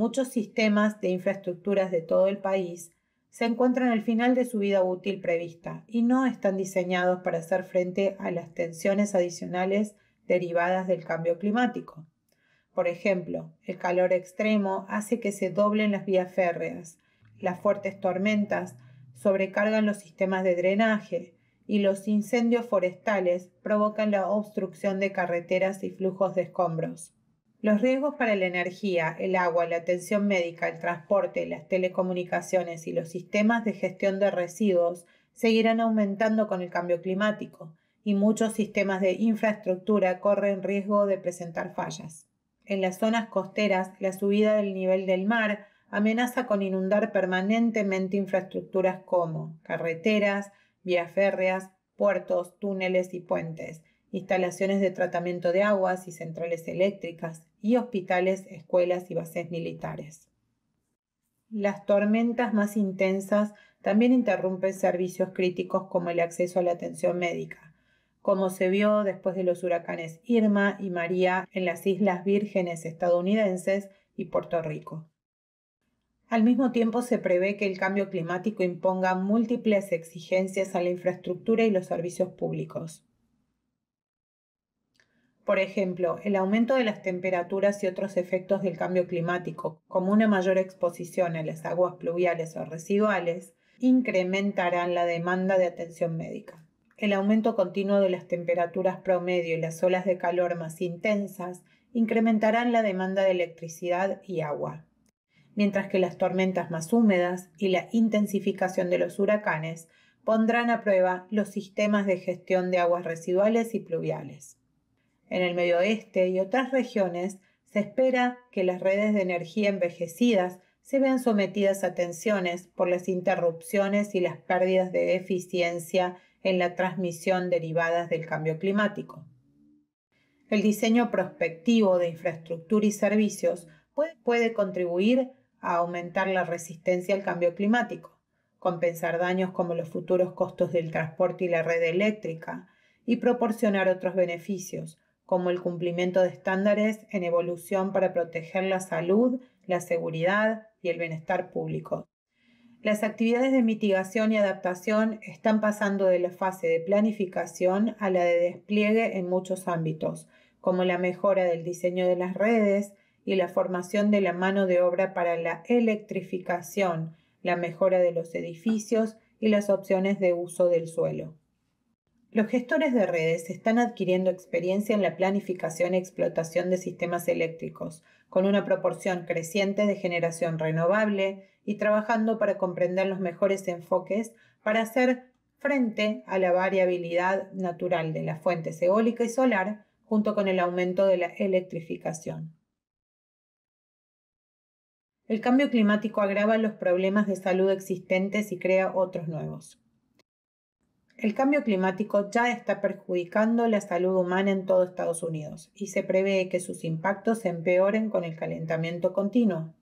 muchos sistemas de infraestructuras de todo el país se encuentran al final de su vida útil prevista y no están diseñados para hacer frente a las tensiones adicionales derivadas del cambio climático. Por ejemplo, el calor extremo hace que se doblen las vías férreas, las fuertes tormentas sobrecargan los sistemas de drenaje y los incendios forestales provocan la obstrucción de carreteras y flujos de escombros. Los riesgos para la energía, el agua, la atención médica, el transporte, las telecomunicaciones y los sistemas de gestión de residuos seguirán aumentando con el cambio climático y muchos sistemas de infraestructura corren riesgo de presentar fallas. En las zonas costeras, la subida del nivel del mar amenaza con inundar permanentemente infraestructuras como carreteras, vías férreas, puertos, túneles y puentes, instalaciones de tratamiento de aguas y centrales eléctricas, y hospitales, escuelas y bases militares. Las tormentas más intensas también interrumpen servicios críticos como el acceso a la atención médica, como se vio después de los huracanes Irma y María en las Islas Vírgenes estadounidenses y Puerto Rico. Al mismo tiempo se prevé que el cambio climático imponga múltiples exigencias a la infraestructura y los servicios públicos por ejemplo, el aumento de las temperaturas y otros efectos del cambio climático, como una mayor exposición a las aguas pluviales o residuales, incrementarán la demanda de atención médica. El aumento continuo de las temperaturas promedio y las olas de calor más intensas incrementarán la demanda de electricidad y agua, mientras que las tormentas más húmedas y la intensificación de los huracanes pondrán a prueba los sistemas de gestión de aguas residuales y pluviales. En el medio oeste y otras regiones se espera que las redes de energía envejecidas se vean sometidas a tensiones por las interrupciones y las pérdidas de eficiencia en la transmisión derivadas del cambio climático. El diseño prospectivo de infraestructura y servicios puede, puede contribuir a aumentar la resistencia al cambio climático, compensar daños como los futuros costos del transporte y la red eléctrica, y proporcionar otros beneficios, como el cumplimiento de estándares en evolución para proteger la salud, la seguridad y el bienestar público. Las actividades de mitigación y adaptación están pasando de la fase de planificación a la de despliegue en muchos ámbitos, como la mejora del diseño de las redes y la formación de la mano de obra para la electrificación, la mejora de los edificios y las opciones de uso del suelo. Los gestores de redes están adquiriendo experiencia en la planificación y explotación de sistemas eléctricos, con una proporción creciente de generación renovable y trabajando para comprender los mejores enfoques para hacer frente a la variabilidad natural de las fuentes eólica y solar junto con el aumento de la electrificación. El cambio climático agrava los problemas de salud existentes y crea otros nuevos. El cambio climático ya está perjudicando la salud humana en todo Estados Unidos y se prevé que sus impactos se empeoren con el calentamiento continuo.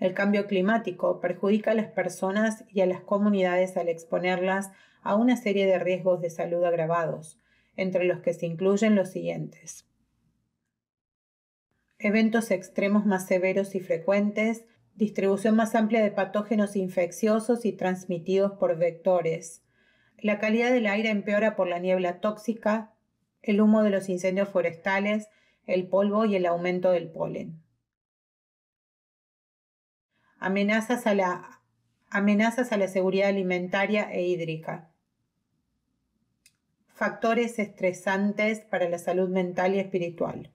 El cambio climático perjudica a las personas y a las comunidades al exponerlas a una serie de riesgos de salud agravados, entre los que se incluyen los siguientes. Eventos extremos más severos y frecuentes, distribución más amplia de patógenos infecciosos y transmitidos por vectores, la calidad del aire empeora por la niebla tóxica, el humo de los incendios forestales, el polvo y el aumento del polen. Amenazas a la, amenazas a la seguridad alimentaria e hídrica. Factores estresantes para la salud mental y espiritual.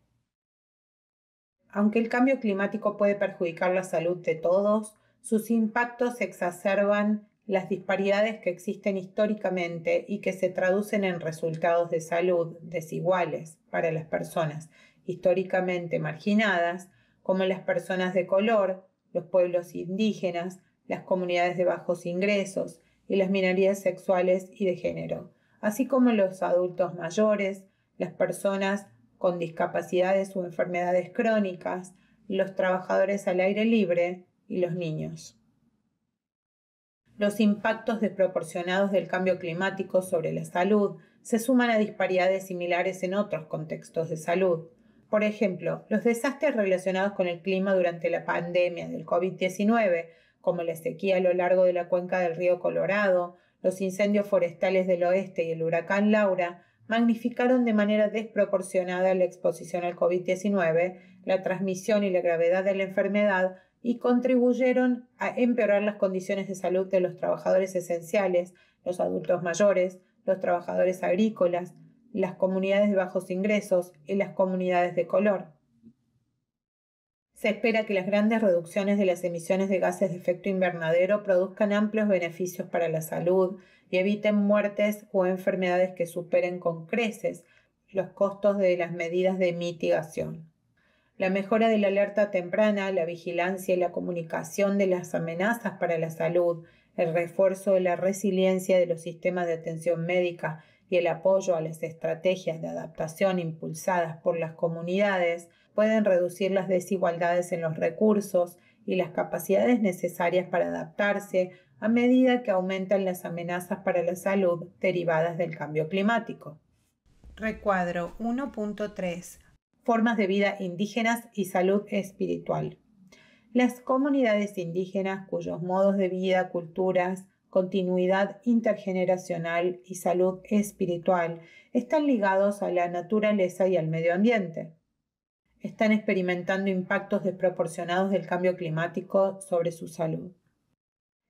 Aunque el cambio climático puede perjudicar la salud de todos, sus impactos se exacerban las disparidades que existen históricamente y que se traducen en resultados de salud desiguales para las personas históricamente marginadas, como las personas de color, los pueblos indígenas, las comunidades de bajos ingresos y las minorías sexuales y de género, así como los adultos mayores, las personas con discapacidades o enfermedades crónicas, los trabajadores al aire libre y los niños. Los impactos desproporcionados del cambio climático sobre la salud se suman a disparidades similares en otros contextos de salud. Por ejemplo, los desastres relacionados con el clima durante la pandemia del COVID-19, como la sequía a lo largo de la cuenca del río Colorado, los incendios forestales del oeste y el huracán Laura, magnificaron de manera desproporcionada la exposición al COVID-19, la transmisión y la gravedad de la enfermedad y contribuyeron a empeorar las condiciones de salud de los trabajadores esenciales, los adultos mayores, los trabajadores agrícolas, las comunidades de bajos ingresos y las comunidades de color. Se espera que las grandes reducciones de las emisiones de gases de efecto invernadero produzcan amplios beneficios para la salud y eviten muertes o enfermedades que superen con creces los costos de las medidas de mitigación la mejora de la alerta temprana, la vigilancia y la comunicación de las amenazas para la salud, el refuerzo de la resiliencia de los sistemas de atención médica y el apoyo a las estrategias de adaptación impulsadas por las comunidades pueden reducir las desigualdades en los recursos y las capacidades necesarias para adaptarse a medida que aumentan las amenazas para la salud derivadas del cambio climático. Recuadro 1.3 formas de vida indígenas y salud espiritual. Las comunidades indígenas cuyos modos de vida, culturas, continuidad intergeneracional y salud espiritual están ligados a la naturaleza y al medio ambiente. Están experimentando impactos desproporcionados del cambio climático sobre su salud.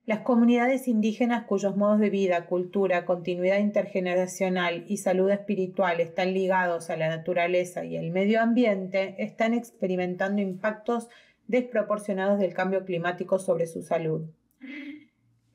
Las comunidades indígenas cuyos modos de vida, cultura, continuidad intergeneracional y salud espiritual están ligados a la naturaleza y el medio ambiente están experimentando impactos desproporcionados del cambio climático sobre su salud.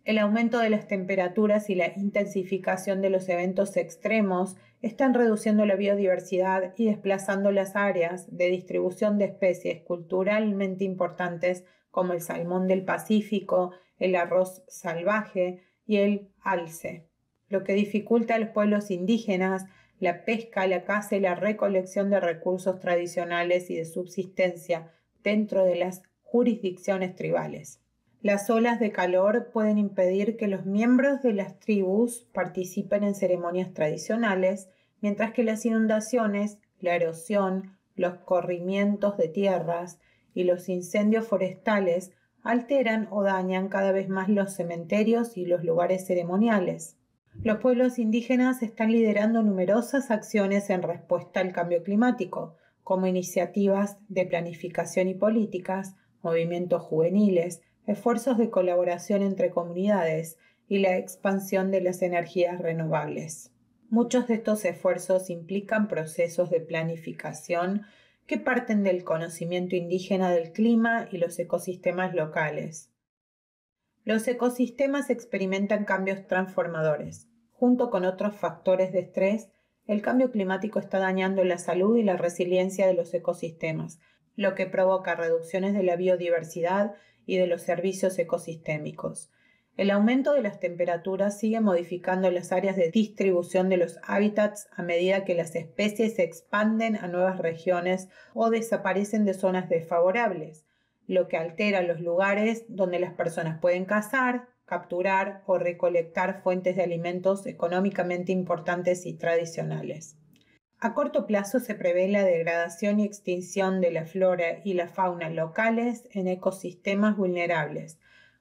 El aumento de las temperaturas y la intensificación de los eventos extremos están reduciendo la biodiversidad y desplazando las áreas de distribución de especies culturalmente importantes como el salmón del Pacífico, el arroz salvaje y el alce, lo que dificulta a los pueblos indígenas la pesca, la caza y la recolección de recursos tradicionales y de subsistencia dentro de las jurisdicciones tribales. Las olas de calor pueden impedir que los miembros de las tribus participen en ceremonias tradicionales, mientras que las inundaciones, la erosión, los corrimientos de tierras y los incendios forestales alteran o dañan cada vez más los cementerios y los lugares ceremoniales. Los pueblos indígenas están liderando numerosas acciones en respuesta al cambio climático, como iniciativas de planificación y políticas, movimientos juveniles, esfuerzos de colaboración entre comunidades y la expansión de las energías renovables. Muchos de estos esfuerzos implican procesos de planificación que parten del conocimiento indígena del clima y los ecosistemas locales. Los ecosistemas experimentan cambios transformadores. Junto con otros factores de estrés, el cambio climático está dañando la salud y la resiliencia de los ecosistemas, lo que provoca reducciones de la biodiversidad y de los servicios ecosistémicos. El aumento de las temperaturas sigue modificando las áreas de distribución de los hábitats a medida que las especies se expanden a nuevas regiones o desaparecen de zonas desfavorables, lo que altera los lugares donde las personas pueden cazar, capturar o recolectar fuentes de alimentos económicamente importantes y tradicionales. A corto plazo se prevé la degradación y extinción de la flora y la fauna locales en ecosistemas vulnerables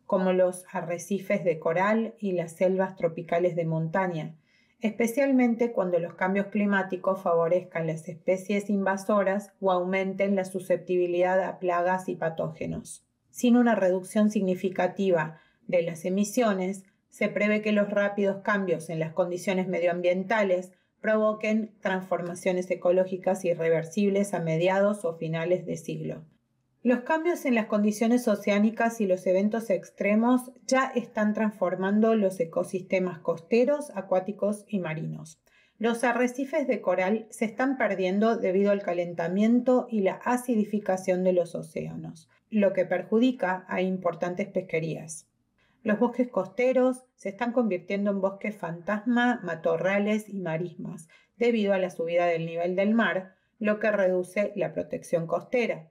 como los arrecifes de coral y las selvas tropicales de montaña, especialmente cuando los cambios climáticos favorezcan las especies invasoras o aumenten la susceptibilidad a plagas y patógenos. Sin una reducción significativa de las emisiones, se prevé que los rápidos cambios en las condiciones medioambientales provoquen transformaciones ecológicas irreversibles a mediados o finales de siglo. Los cambios en las condiciones oceánicas y los eventos extremos ya están transformando los ecosistemas costeros, acuáticos y marinos. Los arrecifes de coral se están perdiendo debido al calentamiento y la acidificación de los océanos, lo que perjudica a importantes pesquerías. Los bosques costeros se están convirtiendo en bosques fantasma, matorrales y marismas, debido a la subida del nivel del mar, lo que reduce la protección costera.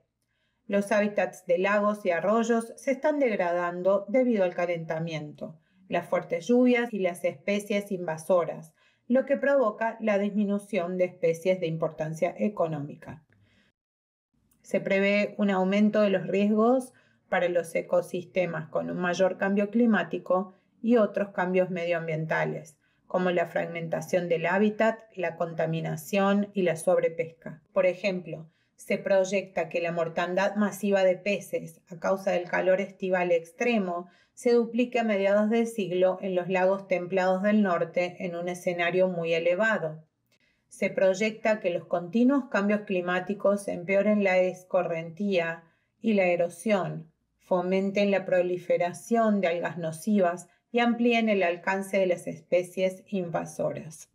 Los hábitats de lagos y arroyos se están degradando debido al calentamiento, las fuertes lluvias y las especies invasoras, lo que provoca la disminución de especies de importancia económica. Se prevé un aumento de los riesgos para los ecosistemas con un mayor cambio climático y otros cambios medioambientales, como la fragmentación del hábitat, la contaminación y la sobrepesca. Por ejemplo, se proyecta que la mortandad masiva de peces a causa del calor estival extremo se duplique a mediados del siglo en los lagos templados del norte en un escenario muy elevado. Se proyecta que los continuos cambios climáticos empeoren la escorrentía y la erosión, fomenten la proliferación de algas nocivas y amplíen el alcance de las especies invasoras.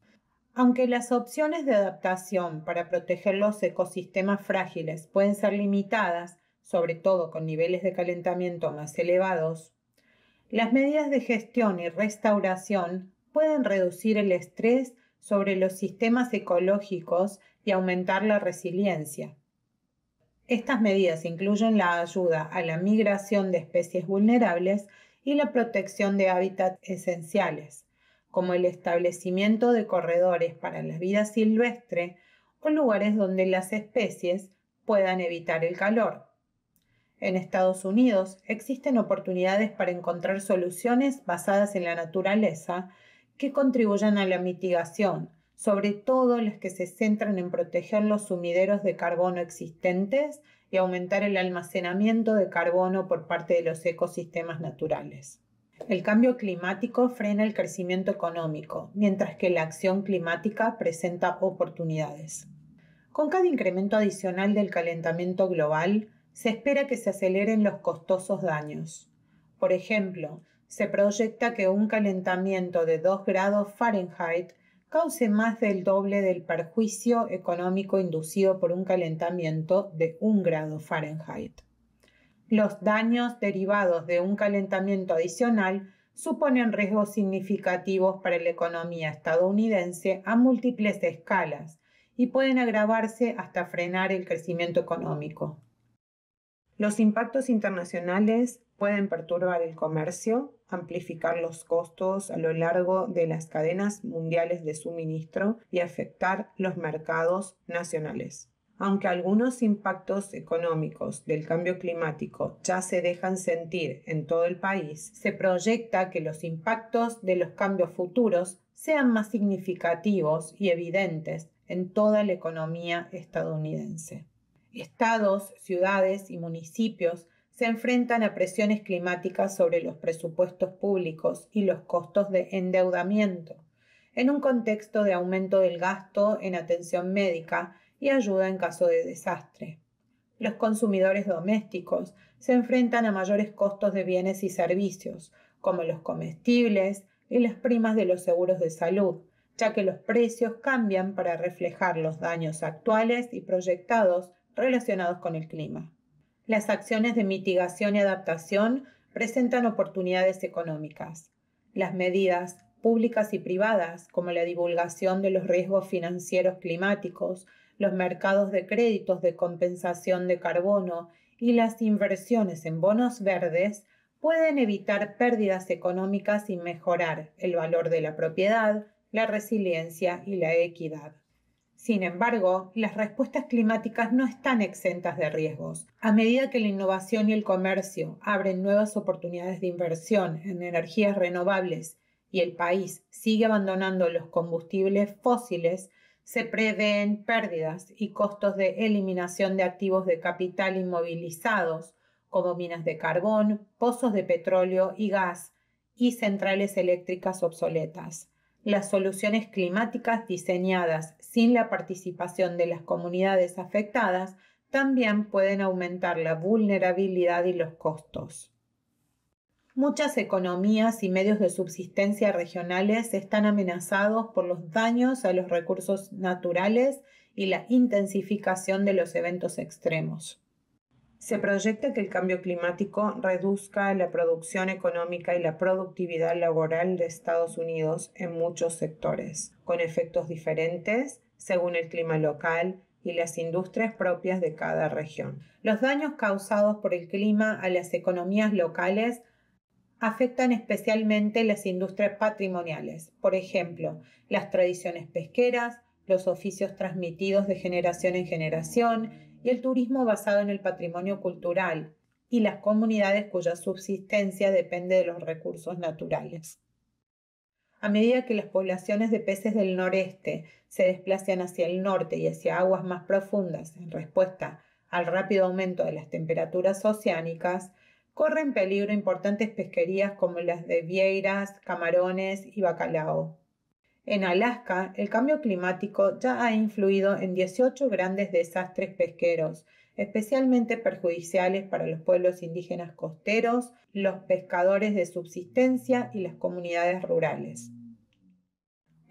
Aunque las opciones de adaptación para proteger los ecosistemas frágiles pueden ser limitadas, sobre todo con niveles de calentamiento más elevados, las medidas de gestión y restauración pueden reducir el estrés sobre los sistemas ecológicos y aumentar la resiliencia. Estas medidas incluyen la ayuda a la migración de especies vulnerables y la protección de hábitats esenciales, como el establecimiento de corredores para la vida silvestre o lugares donde las especies puedan evitar el calor. En Estados Unidos existen oportunidades para encontrar soluciones basadas en la naturaleza que contribuyan a la mitigación, sobre todo las que se centran en proteger los sumideros de carbono existentes y aumentar el almacenamiento de carbono por parte de los ecosistemas naturales. El cambio climático frena el crecimiento económico, mientras que la acción climática presenta oportunidades. Con cada incremento adicional del calentamiento global, se espera que se aceleren los costosos daños. Por ejemplo, se proyecta que un calentamiento de 2 grados Fahrenheit cause más del doble del perjuicio económico inducido por un calentamiento de 1 grado Fahrenheit. Los daños derivados de un calentamiento adicional suponen riesgos significativos para la economía estadounidense a múltiples escalas y pueden agravarse hasta frenar el crecimiento económico. Los impactos internacionales pueden perturbar el comercio, amplificar los costos a lo largo de las cadenas mundiales de suministro y afectar los mercados nacionales. Aunque algunos impactos económicos del cambio climático ya se dejan sentir en todo el país, se proyecta que los impactos de los cambios futuros sean más significativos y evidentes en toda la economía estadounidense. Estados, ciudades y municipios se enfrentan a presiones climáticas sobre los presupuestos públicos y los costos de endeudamiento, en un contexto de aumento del gasto en atención médica y ayuda en caso de desastre. Los consumidores domésticos se enfrentan a mayores costos de bienes y servicios, como los comestibles y las primas de los seguros de salud, ya que los precios cambian para reflejar los daños actuales y proyectados relacionados con el clima. Las acciones de mitigación y adaptación presentan oportunidades económicas. Las medidas públicas y privadas, como la divulgación de los riesgos financieros climáticos, los mercados de créditos de compensación de carbono y las inversiones en bonos verdes pueden evitar pérdidas económicas y mejorar el valor de la propiedad, la resiliencia y la equidad. Sin embargo, las respuestas climáticas no están exentas de riesgos. A medida que la innovación y el comercio abren nuevas oportunidades de inversión en energías renovables y el país sigue abandonando los combustibles fósiles, se prevén pérdidas y costos de eliminación de activos de capital inmovilizados, como minas de carbón, pozos de petróleo y gas y centrales eléctricas obsoletas. Las soluciones climáticas diseñadas sin la participación de las comunidades afectadas también pueden aumentar la vulnerabilidad y los costos. Muchas economías y medios de subsistencia regionales están amenazados por los daños a los recursos naturales y la intensificación de los eventos extremos. Se proyecta que el cambio climático reduzca la producción económica y la productividad laboral de Estados Unidos en muchos sectores, con efectos diferentes según el clima local, y las industrias propias de cada región. Los daños causados por el clima a las economías locales afectan especialmente las industrias patrimoniales, por ejemplo, las tradiciones pesqueras, los oficios transmitidos de generación en generación y el turismo basado en el patrimonio cultural y las comunidades cuya subsistencia depende de los recursos naturales. A medida que las poblaciones de peces del noreste se desplazan hacia el norte y hacia aguas más profundas en respuesta al rápido aumento de las temperaturas oceánicas, corren peligro importantes pesquerías como las de vieiras, camarones y bacalao. En Alaska, el cambio climático ya ha influido en 18 grandes desastres pesqueros, especialmente perjudiciales para los pueblos indígenas costeros, los pescadores de subsistencia y las comunidades rurales.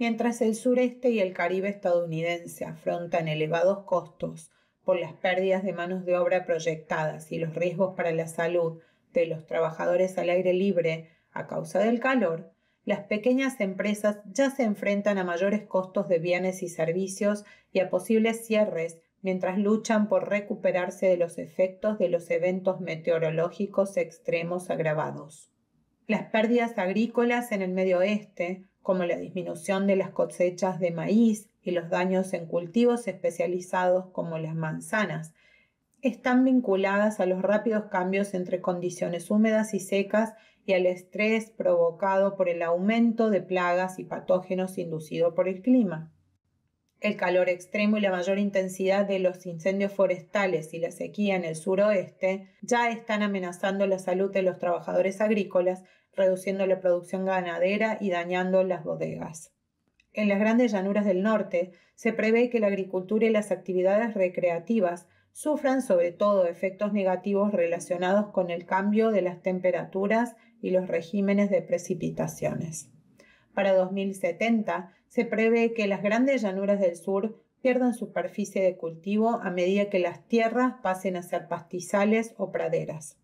Mientras el sureste y el Caribe estadounidense afrontan elevados costos por las pérdidas de manos de obra proyectadas y los riesgos para la salud los trabajadores al aire libre a causa del calor, las pequeñas empresas ya se enfrentan a mayores costos de bienes y servicios y a posibles cierres mientras luchan por recuperarse de los efectos de los eventos meteorológicos extremos agravados. Las pérdidas agrícolas en el medio oeste, como la disminución de las cosechas de maíz y los daños en cultivos especializados como las manzanas, están vinculadas a los rápidos cambios entre condiciones húmedas y secas y al estrés provocado por el aumento de plagas y patógenos inducido por el clima. El calor extremo y la mayor intensidad de los incendios forestales y la sequía en el suroeste ya están amenazando la salud de los trabajadores agrícolas, reduciendo la producción ganadera y dañando las bodegas. En las grandes llanuras del norte se prevé que la agricultura y las actividades recreativas sufran sobre todo efectos negativos relacionados con el cambio de las temperaturas y los regímenes de precipitaciones. Para 2070 se prevé que las grandes llanuras del sur pierdan superficie de cultivo a medida que las tierras pasen a ser pastizales o praderas.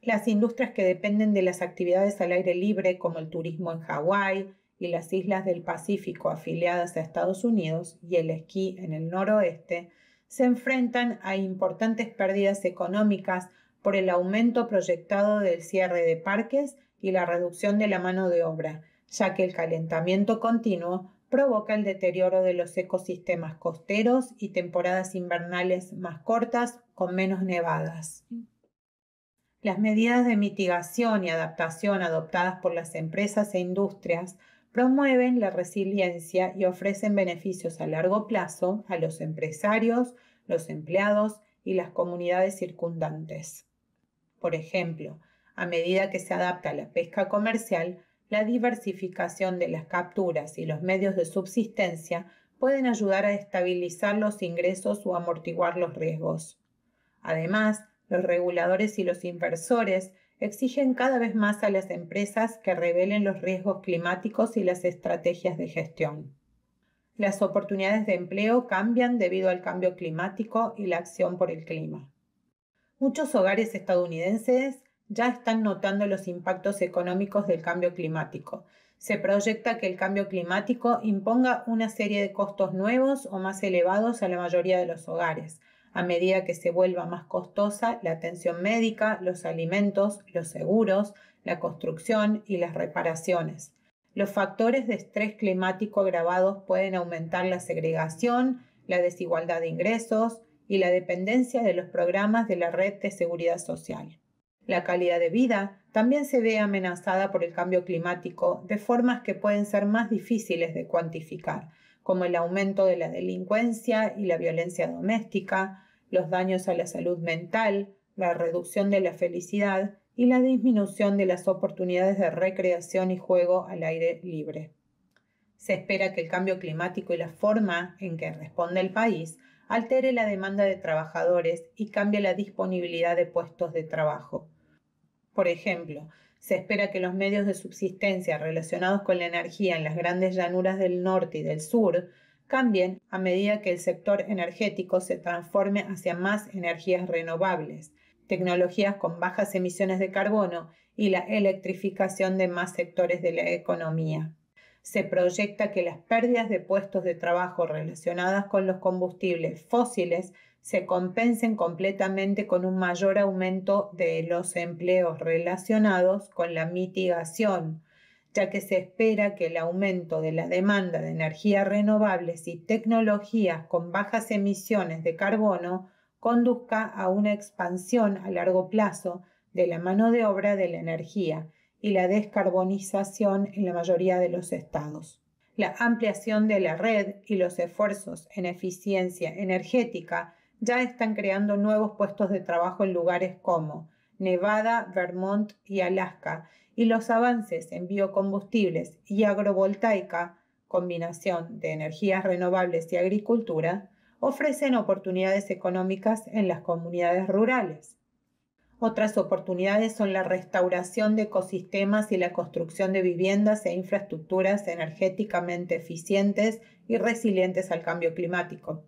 Las industrias que dependen de las actividades al aire libre, como el turismo en Hawái y las islas del Pacífico afiliadas a Estados Unidos y el esquí en el noroeste, se enfrentan a importantes pérdidas económicas por el aumento proyectado del cierre de parques y la reducción de la mano de obra, ya que el calentamiento continuo provoca el deterioro de los ecosistemas costeros y temporadas invernales más cortas con menos nevadas. Las medidas de mitigación y adaptación adoptadas por las empresas e industrias promueven la resiliencia y ofrecen beneficios a largo plazo a los empresarios, los empleados y las comunidades circundantes. Por ejemplo, a medida que se adapta a la pesca comercial, la diversificación de las capturas y los medios de subsistencia pueden ayudar a estabilizar los ingresos o amortiguar los riesgos. Además, los reguladores y los inversores exigen cada vez más a las empresas que revelen los riesgos climáticos y las estrategias de gestión. Las oportunidades de empleo cambian debido al cambio climático y la acción por el clima. Muchos hogares estadounidenses ya están notando los impactos económicos del cambio climático. Se proyecta que el cambio climático imponga una serie de costos nuevos o más elevados a la mayoría de los hogares, a medida que se vuelva más costosa la atención médica, los alimentos, los seguros, la construcción y las reparaciones. Los factores de estrés climático agravados pueden aumentar la segregación, la desigualdad de ingresos y la dependencia de los programas de la red de seguridad social. La calidad de vida también se ve amenazada por el cambio climático de formas que pueden ser más difíciles de cuantificar, como el aumento de la delincuencia y la violencia doméstica, los daños a la salud mental, la reducción de la felicidad y la disminución de las oportunidades de recreación y juego al aire libre. Se espera que el cambio climático y la forma en que responde el país altere la demanda de trabajadores y cambie la disponibilidad de puestos de trabajo. Por ejemplo, se espera que los medios de subsistencia relacionados con la energía en las grandes llanuras del norte y del sur cambien a medida que el sector energético se transforme hacia más energías renovables, tecnologías con bajas emisiones de carbono y la electrificación de más sectores de la economía. Se proyecta que las pérdidas de puestos de trabajo relacionadas con los combustibles fósiles se compensen completamente con un mayor aumento de los empleos relacionados con la mitigación, ya que se espera que el aumento de la demanda de energías renovables y tecnologías con bajas emisiones de carbono conduzca a una expansión a largo plazo de la mano de obra de la energía y la descarbonización en la mayoría de los estados. La ampliación de la red y los esfuerzos en eficiencia energética ya están creando nuevos puestos de trabajo en lugares como Nevada, Vermont y Alaska, y los avances en biocombustibles y agrovoltaica, combinación de energías renovables y agricultura, ofrecen oportunidades económicas en las comunidades rurales. Otras oportunidades son la restauración de ecosistemas y la construcción de viviendas e infraestructuras energéticamente eficientes y resilientes al cambio climático.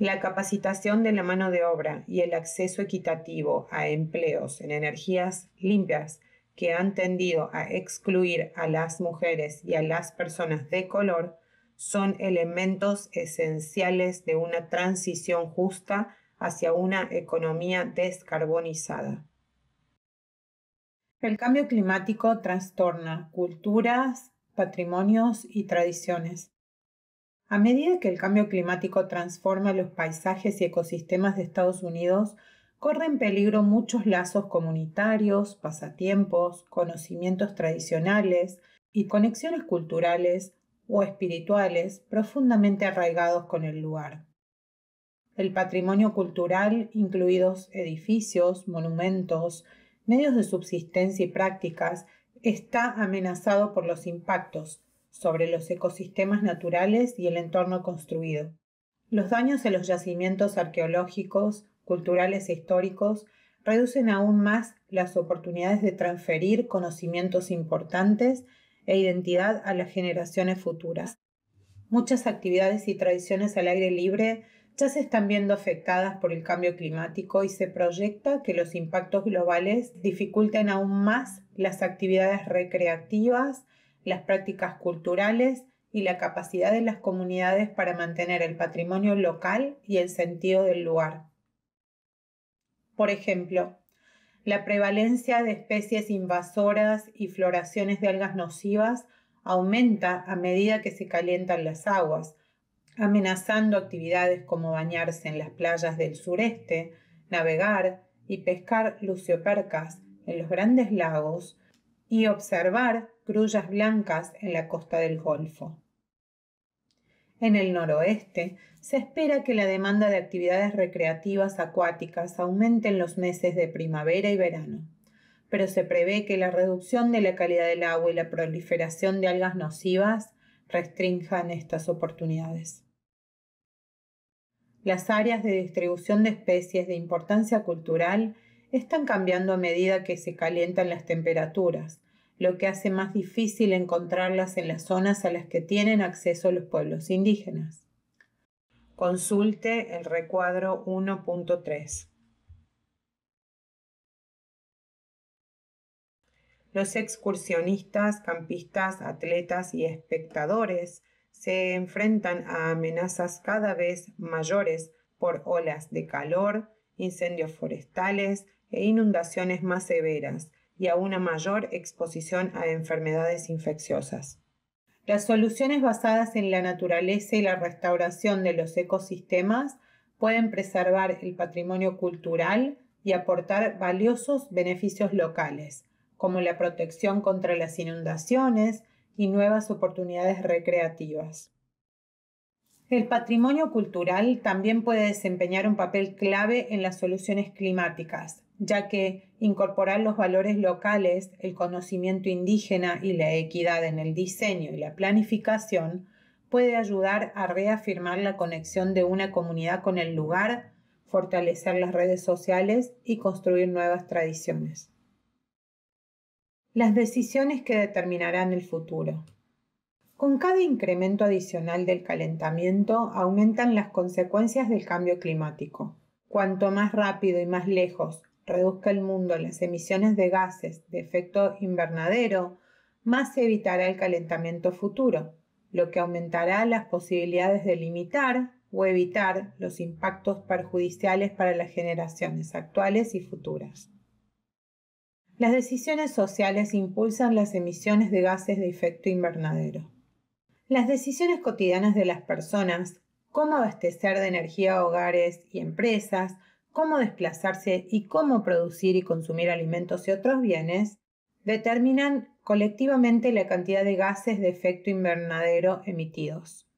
La capacitación de la mano de obra y el acceso equitativo a empleos en energías limpias que han tendido a excluir a las mujeres y a las personas de color son elementos esenciales de una transición justa hacia una economía descarbonizada. El cambio climático trastorna culturas, patrimonios y tradiciones a medida que el cambio climático transforma los paisajes y ecosistemas de Estados Unidos, corren peligro muchos lazos comunitarios, pasatiempos, conocimientos tradicionales y conexiones culturales o espirituales profundamente arraigados con el lugar. El patrimonio cultural, incluidos edificios, monumentos, medios de subsistencia y prácticas, está amenazado por los impactos, sobre los ecosistemas naturales y el entorno construido. Los daños en los yacimientos arqueológicos, culturales e históricos reducen aún más las oportunidades de transferir conocimientos importantes e identidad a las generaciones futuras. Muchas actividades y tradiciones al aire libre ya se están viendo afectadas por el cambio climático y se proyecta que los impactos globales dificulten aún más las actividades recreativas las prácticas culturales y la capacidad de las comunidades para mantener el patrimonio local y el sentido del lugar. Por ejemplo, la prevalencia de especies invasoras y floraciones de algas nocivas aumenta a medida que se calientan las aguas, amenazando actividades como bañarse en las playas del sureste, navegar y pescar luciopercas en los grandes lagos y observar grullas blancas en la costa del Golfo. En el noroeste, se espera que la demanda de actividades recreativas acuáticas aumente en los meses de primavera y verano, pero se prevé que la reducción de la calidad del agua y la proliferación de algas nocivas restrinjan estas oportunidades. Las áreas de distribución de especies de importancia cultural están cambiando a medida que se calientan las temperaturas, lo que hace más difícil encontrarlas en las zonas a las que tienen acceso los pueblos indígenas. Consulte el recuadro 1.3. Los excursionistas, campistas, atletas y espectadores se enfrentan a amenazas cada vez mayores por olas de calor, incendios forestales e inundaciones más severas, y a una mayor exposición a enfermedades infecciosas. Las soluciones basadas en la naturaleza y la restauración de los ecosistemas pueden preservar el patrimonio cultural y aportar valiosos beneficios locales, como la protección contra las inundaciones y nuevas oportunidades recreativas. El patrimonio cultural también puede desempeñar un papel clave en las soluciones climáticas, ya que incorporar los valores locales, el conocimiento indígena y la equidad en el diseño y la planificación puede ayudar a reafirmar la conexión de una comunidad con el lugar, fortalecer las redes sociales y construir nuevas tradiciones. Las decisiones que determinarán el futuro. Con cada incremento adicional del calentamiento aumentan las consecuencias del cambio climático. Cuanto más rápido y más lejos reduzca el mundo las emisiones de gases de efecto invernadero, más se evitará el calentamiento futuro, lo que aumentará las posibilidades de limitar o evitar los impactos perjudiciales para las generaciones actuales y futuras. Las decisiones sociales impulsan las emisiones de gases de efecto invernadero. Las decisiones cotidianas de las personas, cómo abastecer de energía a hogares y empresas, cómo desplazarse y cómo producir y consumir alimentos y otros bienes, determinan colectivamente la cantidad de gases de efecto invernadero emitidos.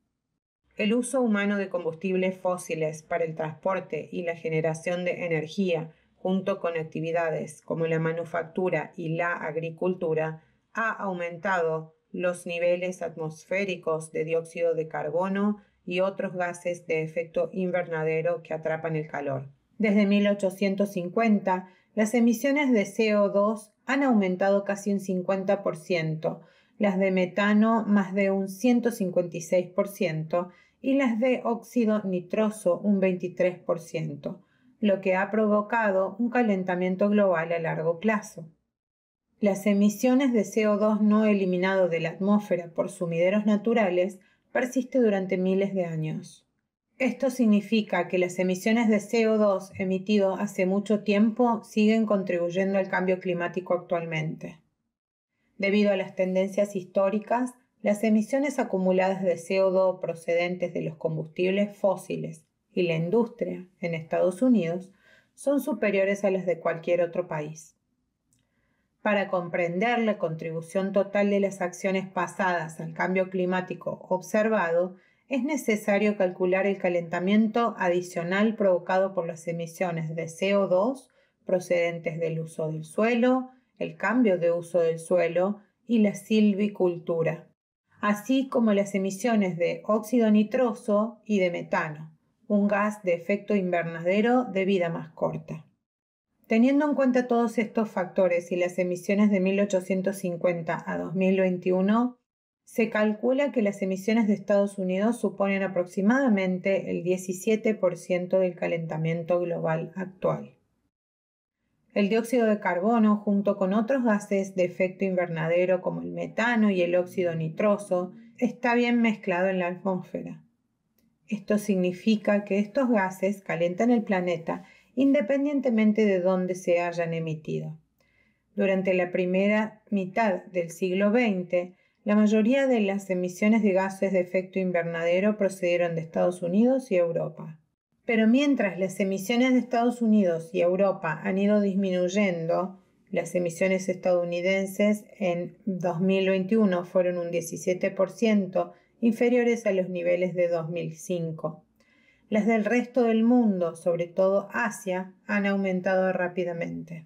El uso humano de combustibles fósiles para el transporte y la generación de energía, junto con actividades como la manufactura y la agricultura, ha aumentado los niveles atmosféricos de dióxido de carbono y otros gases de efecto invernadero que atrapan el calor. Desde 1850, las emisiones de CO2 han aumentado casi un 50%, las de metano más de un 156% y las de óxido nitroso un 23%, lo que ha provocado un calentamiento global a largo plazo. Las emisiones de CO2 no eliminado de la atmósfera por sumideros naturales persiste durante miles de años. Esto significa que las emisiones de CO2 emitido hace mucho tiempo siguen contribuyendo al cambio climático actualmente. Debido a las tendencias históricas, las emisiones acumuladas de CO2 procedentes de los combustibles fósiles y la industria en Estados Unidos son superiores a las de cualquier otro país. Para comprender la contribución total de las acciones pasadas al cambio climático observado, es necesario calcular el calentamiento adicional provocado por las emisiones de CO2 procedentes del uso del suelo, el cambio de uso del suelo y la silvicultura, así como las emisiones de óxido nitroso y de metano, un gas de efecto invernadero de vida más corta. Teniendo en cuenta todos estos factores y las emisiones de 1850 a 2021, se calcula que las emisiones de Estados Unidos suponen aproximadamente el 17% del calentamiento global actual. El dióxido de carbono, junto con otros gases de efecto invernadero como el metano y el óxido nitroso, está bien mezclado en la atmósfera. Esto significa que estos gases calentan el planeta independientemente de dónde se hayan emitido. Durante la primera mitad del siglo XX, la mayoría de las emisiones de gases de efecto invernadero procedieron de Estados Unidos y Europa. Pero mientras las emisiones de Estados Unidos y Europa han ido disminuyendo, las emisiones estadounidenses en 2021 fueron un 17% inferiores a los niveles de 2005. Las del resto del mundo, sobre todo Asia, han aumentado rápidamente.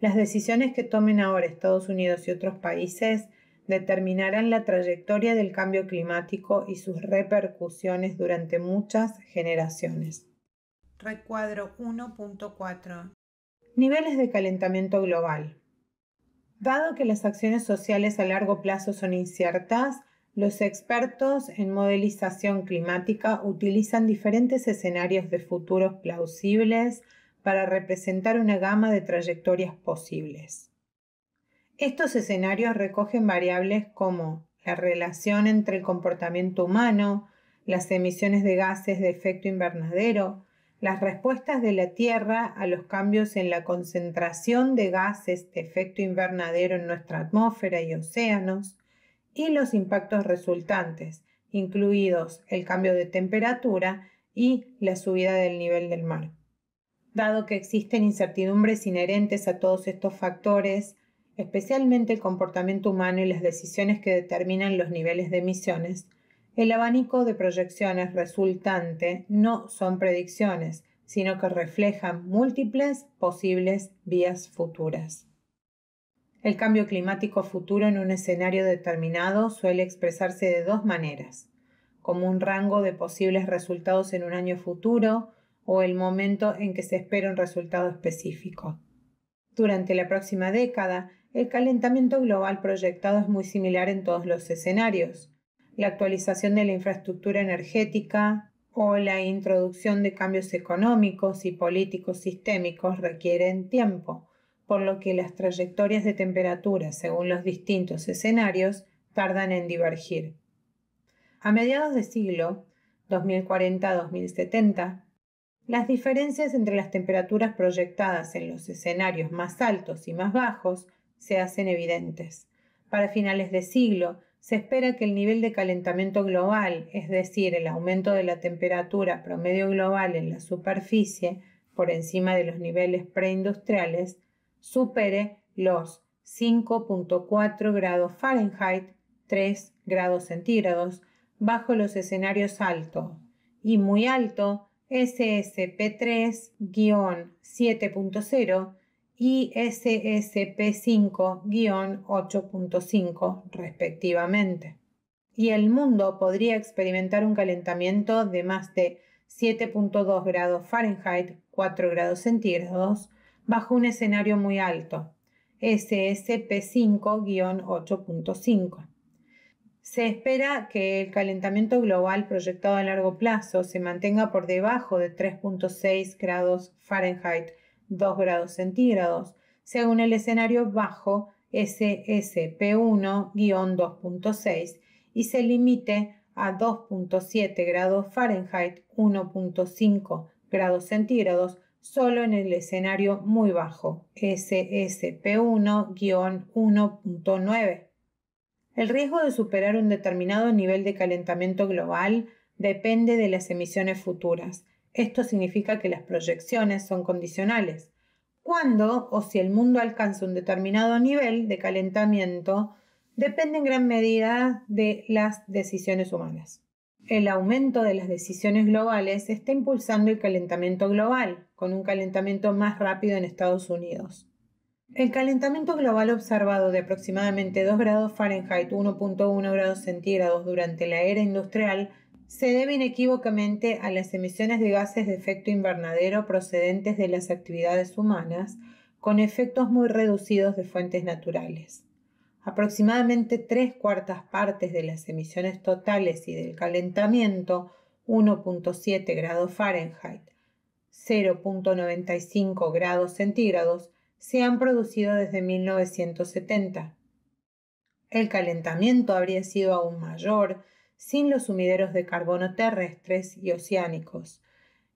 Las decisiones que tomen ahora Estados Unidos y otros países determinarán la trayectoria del cambio climático y sus repercusiones durante muchas generaciones. Recuadro 1.4. Niveles de calentamiento global. Dado que las acciones sociales a largo plazo son inciertas, los expertos en modelización climática utilizan diferentes escenarios de futuros plausibles para representar una gama de trayectorias posibles. Estos escenarios recogen variables como la relación entre el comportamiento humano, las emisiones de gases de efecto invernadero, las respuestas de la Tierra a los cambios en la concentración de gases de efecto invernadero en nuestra atmósfera y océanos, y los impactos resultantes, incluidos el cambio de temperatura y la subida del nivel del mar. Dado que existen incertidumbres inherentes a todos estos factores, especialmente el comportamiento humano y las decisiones que determinan los niveles de emisiones, el abanico de proyecciones resultante no son predicciones, sino que reflejan múltiples posibles vías futuras. El cambio climático futuro en un escenario determinado suele expresarse de dos maneras, como un rango de posibles resultados en un año futuro o el momento en que se espera un resultado específico. Durante la próxima década, el calentamiento global proyectado es muy similar en todos los escenarios. La actualización de la infraestructura energética o la introducción de cambios económicos y políticos sistémicos requieren tiempo, por lo que las trayectorias de temperatura según los distintos escenarios tardan en divergir. A mediados de siglo, 2040-2070, las diferencias entre las temperaturas proyectadas en los escenarios más altos y más bajos se hacen evidentes. Para finales de siglo, se espera que el nivel de calentamiento global, es decir, el aumento de la temperatura promedio global en la superficie por encima de los niveles preindustriales, supere los 5.4 grados Fahrenheit, 3 grados centígrados, bajo los escenarios alto y muy alto, SSP3-7.0 y SSP5-8.5 respectivamente. Y el mundo podría experimentar un calentamiento de más de 7.2 grados Fahrenheit, 4 grados centígrados, bajo un escenario muy alto, SSP5-8.5. Se espera que el calentamiento global proyectado a largo plazo se mantenga por debajo de 3.6 grados Fahrenheit 2 grados centígrados según el escenario bajo SSP1-2.6 y se limite a 2.7 grados Fahrenheit, 1.5 grados centígrados, solo en el escenario muy bajo, SSP1-1.9. El riesgo de superar un determinado nivel de calentamiento global depende de las emisiones futuras, esto significa que las proyecciones son condicionales. Cuando o si el mundo alcanza un determinado nivel de calentamiento depende en gran medida de las decisiones humanas. El aumento de las decisiones globales está impulsando el calentamiento global, con un calentamiento más rápido en Estados Unidos. El calentamiento global observado de aproximadamente 2 grados Fahrenheit, 1.1 grados centígrados durante la era industrial se debe inequívocamente a las emisiones de gases de efecto invernadero procedentes de las actividades humanas, con efectos muy reducidos de fuentes naturales. Aproximadamente tres cuartas partes de las emisiones totales y del calentamiento, 1.7 grados Fahrenheit, 0.95 grados centígrados, se han producido desde 1970. El calentamiento habría sido aún mayor sin los sumideros de carbono terrestres y oceánicos,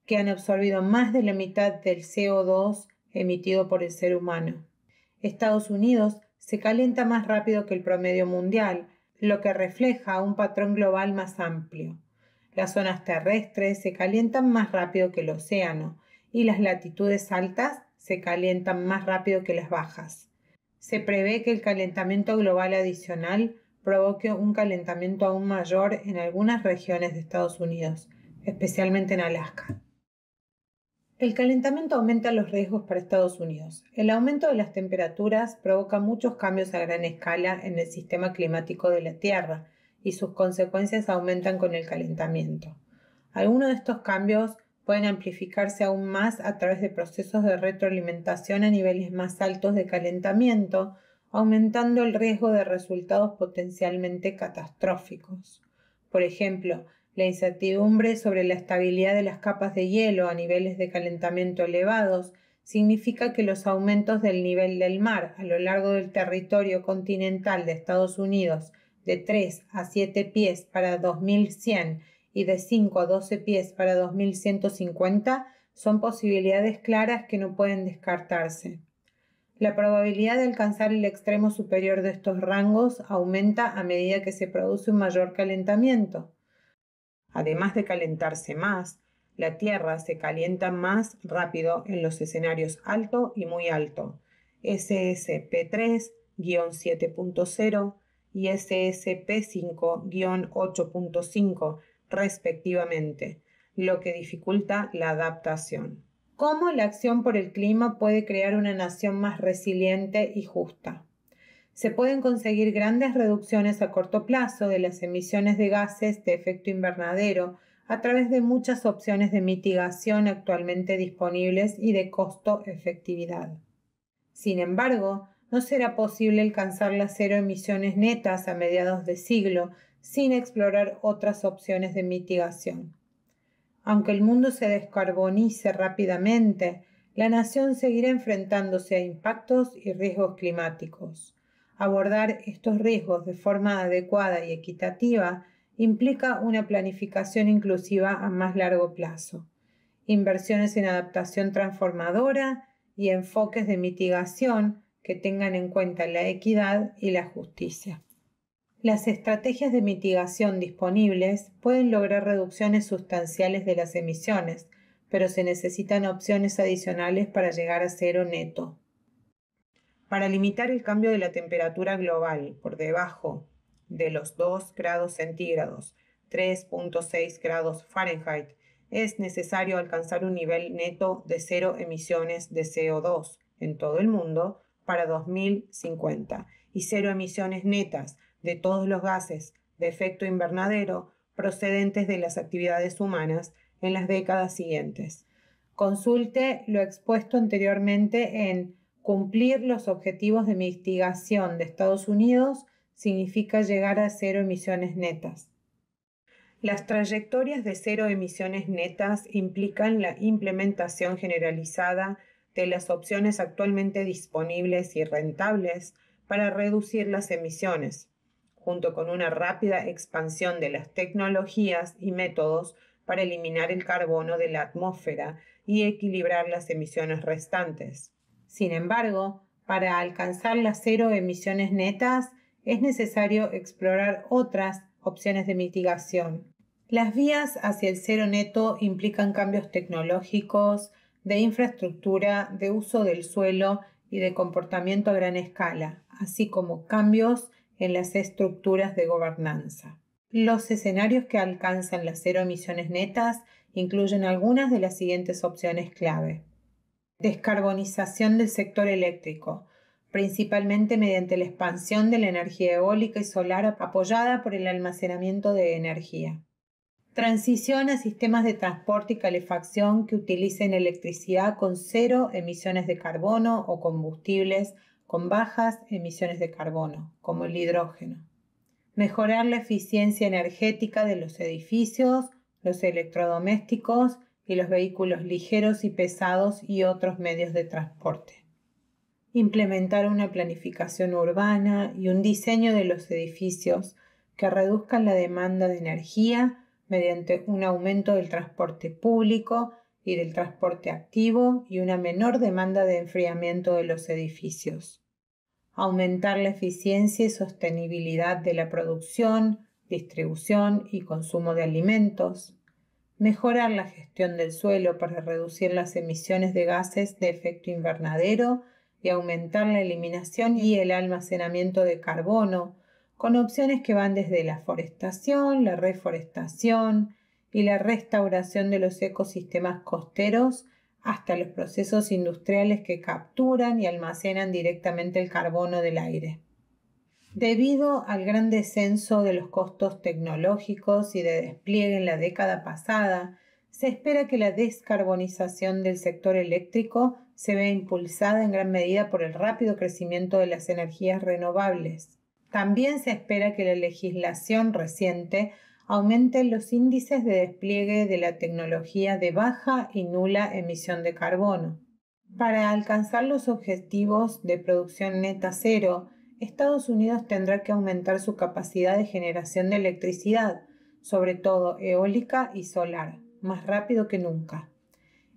que han absorbido más de la mitad del CO2 emitido por el ser humano. Estados Unidos se calienta más rápido que el promedio mundial, lo que refleja un patrón global más amplio. Las zonas terrestres se calientan más rápido que el océano y las latitudes altas se calientan más rápido que las bajas. Se prevé que el calentamiento global adicional provoque un calentamiento aún mayor en algunas regiones de Estados Unidos, especialmente en Alaska. El calentamiento aumenta los riesgos para Estados Unidos. El aumento de las temperaturas provoca muchos cambios a gran escala en el sistema climático de la Tierra y sus consecuencias aumentan con el calentamiento. Algunos de estos cambios pueden amplificarse aún más a través de procesos de retroalimentación a niveles más altos de calentamiento, aumentando el riesgo de resultados potencialmente catastróficos. Por ejemplo, la incertidumbre sobre la estabilidad de las capas de hielo a niveles de calentamiento elevados significa que los aumentos del nivel del mar a lo largo del territorio continental de Estados Unidos de 3 a 7 pies para 2100 y de 5 a 12 pies para 2150 son posibilidades claras que no pueden descartarse. La probabilidad de alcanzar el extremo superior de estos rangos aumenta a medida que se produce un mayor calentamiento. Además de calentarse más, la Tierra se calienta más rápido en los escenarios alto y muy alto, SSP3-7.0 y SSP5-8.5 respectivamente, lo que dificulta la adaptación cómo la acción por el clima puede crear una nación más resiliente y justa. Se pueden conseguir grandes reducciones a corto plazo de las emisiones de gases de efecto invernadero a través de muchas opciones de mitigación actualmente disponibles y de costo-efectividad. Sin embargo, no será posible alcanzar las cero emisiones netas a mediados de siglo sin explorar otras opciones de mitigación. Aunque el mundo se descarbonice rápidamente, la nación seguirá enfrentándose a impactos y riesgos climáticos. Abordar estos riesgos de forma adecuada y equitativa implica una planificación inclusiva a más largo plazo, inversiones en adaptación transformadora y enfoques de mitigación que tengan en cuenta la equidad y la justicia. Las estrategias de mitigación disponibles pueden lograr reducciones sustanciales de las emisiones, pero se necesitan opciones adicionales para llegar a cero neto. Para limitar el cambio de la temperatura global por debajo de los 2 grados centígrados, 3.6 grados Fahrenheit, es necesario alcanzar un nivel neto de cero emisiones de CO2 en todo el mundo para 2050 y cero emisiones netas de todos los gases de efecto invernadero procedentes de las actividades humanas en las décadas siguientes. Consulte lo expuesto anteriormente en Cumplir los objetivos de mitigación de Estados Unidos significa llegar a cero emisiones netas. Las trayectorias de cero emisiones netas implican la implementación generalizada de las opciones actualmente disponibles y rentables para reducir las emisiones, junto con una rápida expansión de las tecnologías y métodos para eliminar el carbono de la atmósfera y equilibrar las emisiones restantes. Sin embargo, para alcanzar las cero emisiones netas es necesario explorar otras opciones de mitigación. Las vías hacia el cero neto implican cambios tecnológicos, de infraestructura, de uso del suelo y de comportamiento a gran escala, así como cambios en las estructuras de gobernanza. Los escenarios que alcanzan las cero emisiones netas incluyen algunas de las siguientes opciones clave. Descarbonización del sector eléctrico, principalmente mediante la expansión de la energía eólica y solar apoyada por el almacenamiento de energía. Transición a sistemas de transporte y calefacción que utilicen electricidad con cero emisiones de carbono o combustibles con bajas emisiones de carbono, como el hidrógeno. Mejorar la eficiencia energética de los edificios, los electrodomésticos y los vehículos ligeros y pesados y otros medios de transporte. Implementar una planificación urbana y un diseño de los edificios que reduzcan la demanda de energía mediante un aumento del transporte público y del transporte activo y una menor demanda de enfriamiento de los edificios. Aumentar la eficiencia y sostenibilidad de la producción, distribución y consumo de alimentos. Mejorar la gestión del suelo para reducir las emisiones de gases de efecto invernadero y aumentar la eliminación y el almacenamiento de carbono, con opciones que van desde la forestación, la reforestación, y la restauración de los ecosistemas costeros hasta los procesos industriales que capturan y almacenan directamente el carbono del aire. Debido al gran descenso de los costos tecnológicos y de despliegue en la década pasada, se espera que la descarbonización del sector eléctrico se vea impulsada en gran medida por el rápido crecimiento de las energías renovables. También se espera que la legislación reciente aumenten los índices de despliegue de la tecnología de baja y nula emisión de carbono. Para alcanzar los objetivos de producción neta cero, Estados Unidos tendrá que aumentar su capacidad de generación de electricidad, sobre todo eólica y solar, más rápido que nunca.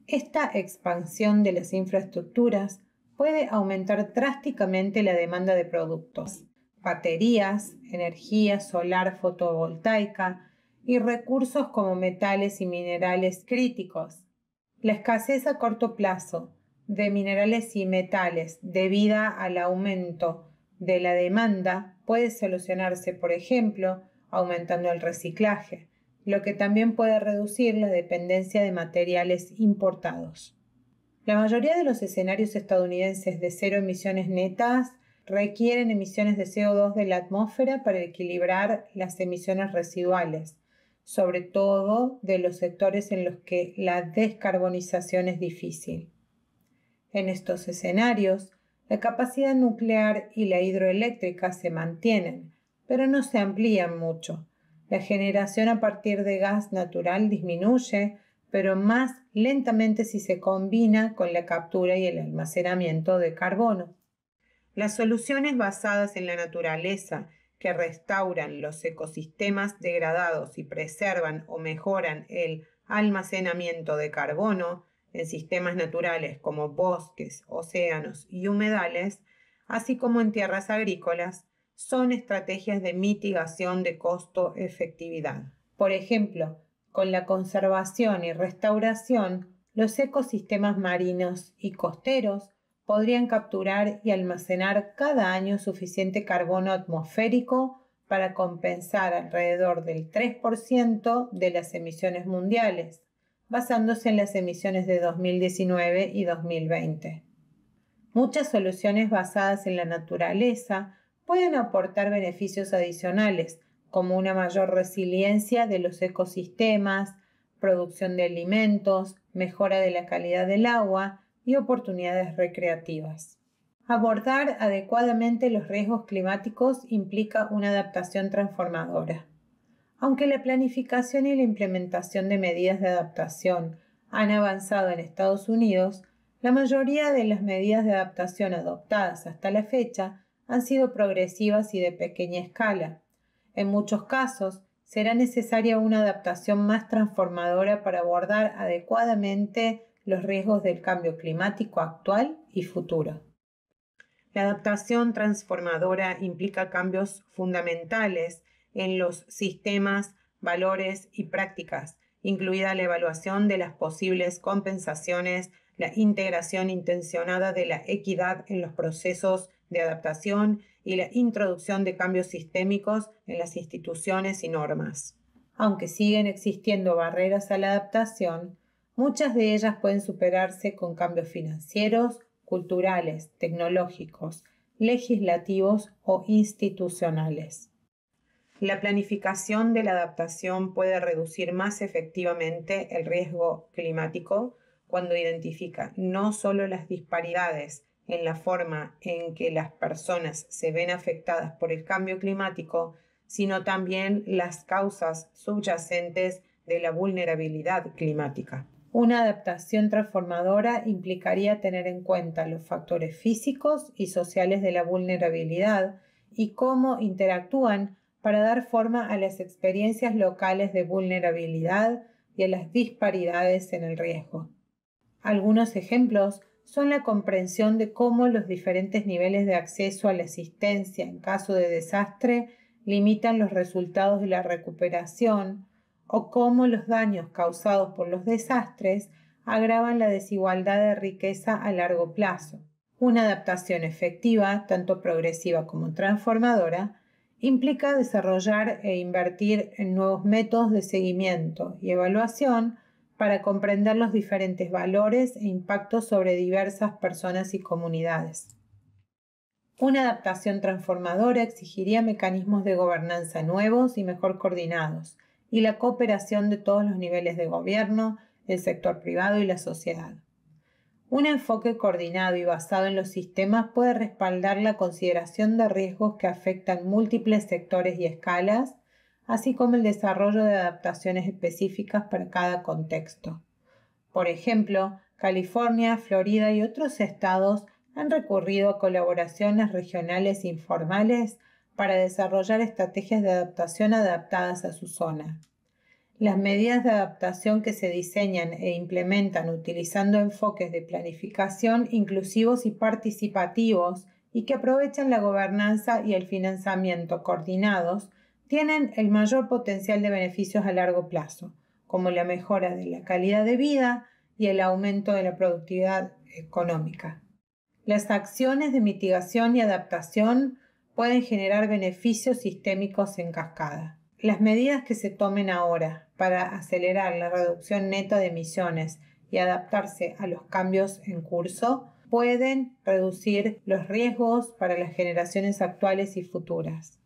Esta expansión de las infraestructuras puede aumentar drásticamente la demanda de productos baterías, energía solar fotovoltaica y recursos como metales y minerales críticos. La escasez a corto plazo de minerales y metales debido al aumento de la demanda puede solucionarse, por ejemplo, aumentando el reciclaje, lo que también puede reducir la dependencia de materiales importados. La mayoría de los escenarios estadounidenses de cero emisiones netas requieren emisiones de CO2 de la atmósfera para equilibrar las emisiones residuales, sobre todo de los sectores en los que la descarbonización es difícil. En estos escenarios, la capacidad nuclear y la hidroeléctrica se mantienen, pero no se amplían mucho. La generación a partir de gas natural disminuye, pero más lentamente si se combina con la captura y el almacenamiento de carbono. Las soluciones basadas en la naturaleza que restauran los ecosistemas degradados y preservan o mejoran el almacenamiento de carbono en sistemas naturales como bosques, océanos y humedales, así como en tierras agrícolas, son estrategias de mitigación de costo-efectividad. Por ejemplo, con la conservación y restauración, los ecosistemas marinos y costeros podrían capturar y almacenar cada año suficiente carbono atmosférico para compensar alrededor del 3% de las emisiones mundiales, basándose en las emisiones de 2019 y 2020. Muchas soluciones basadas en la naturaleza pueden aportar beneficios adicionales, como una mayor resiliencia de los ecosistemas, producción de alimentos, mejora de la calidad del agua y oportunidades recreativas. Abordar adecuadamente los riesgos climáticos implica una adaptación transformadora. Aunque la planificación y la implementación de medidas de adaptación han avanzado en Estados Unidos, la mayoría de las medidas de adaptación adoptadas hasta la fecha han sido progresivas y de pequeña escala. En muchos casos, será necesaria una adaptación más transformadora para abordar adecuadamente los riesgos del cambio climático actual y futuro. La adaptación transformadora implica cambios fundamentales en los sistemas, valores y prácticas, incluida la evaluación de las posibles compensaciones, la integración intencionada de la equidad en los procesos de adaptación y la introducción de cambios sistémicos en las instituciones y normas. Aunque siguen existiendo barreras a la adaptación, Muchas de ellas pueden superarse con cambios financieros, culturales, tecnológicos, legislativos o institucionales. La planificación de la adaptación puede reducir más efectivamente el riesgo climático cuando identifica no solo las disparidades en la forma en que las personas se ven afectadas por el cambio climático, sino también las causas subyacentes de la vulnerabilidad climática. Una adaptación transformadora implicaría tener en cuenta los factores físicos y sociales de la vulnerabilidad y cómo interactúan para dar forma a las experiencias locales de vulnerabilidad y a las disparidades en el riesgo. Algunos ejemplos son la comprensión de cómo los diferentes niveles de acceso a la asistencia en caso de desastre limitan los resultados de la recuperación, o cómo los daños causados por los desastres agravan la desigualdad de riqueza a largo plazo. Una adaptación efectiva, tanto progresiva como transformadora, implica desarrollar e invertir en nuevos métodos de seguimiento y evaluación para comprender los diferentes valores e impactos sobre diversas personas y comunidades. Una adaptación transformadora exigiría mecanismos de gobernanza nuevos y mejor coordinados, y la cooperación de todos los niveles de gobierno, el sector privado y la sociedad. Un enfoque coordinado y basado en los sistemas puede respaldar la consideración de riesgos que afectan múltiples sectores y escalas, así como el desarrollo de adaptaciones específicas para cada contexto. Por ejemplo, California, Florida y otros estados han recurrido a colaboraciones regionales informales para desarrollar estrategias de adaptación adaptadas a su zona. Las medidas de adaptación que se diseñan e implementan utilizando enfoques de planificación inclusivos y participativos y que aprovechan la gobernanza y el financiamiento coordinados tienen el mayor potencial de beneficios a largo plazo, como la mejora de la calidad de vida y el aumento de la productividad económica. Las acciones de mitigación y adaptación pueden generar beneficios sistémicos en cascada. Las medidas que se tomen ahora para acelerar la reducción neta de emisiones y adaptarse a los cambios en curso pueden reducir los riesgos para las generaciones actuales y futuras.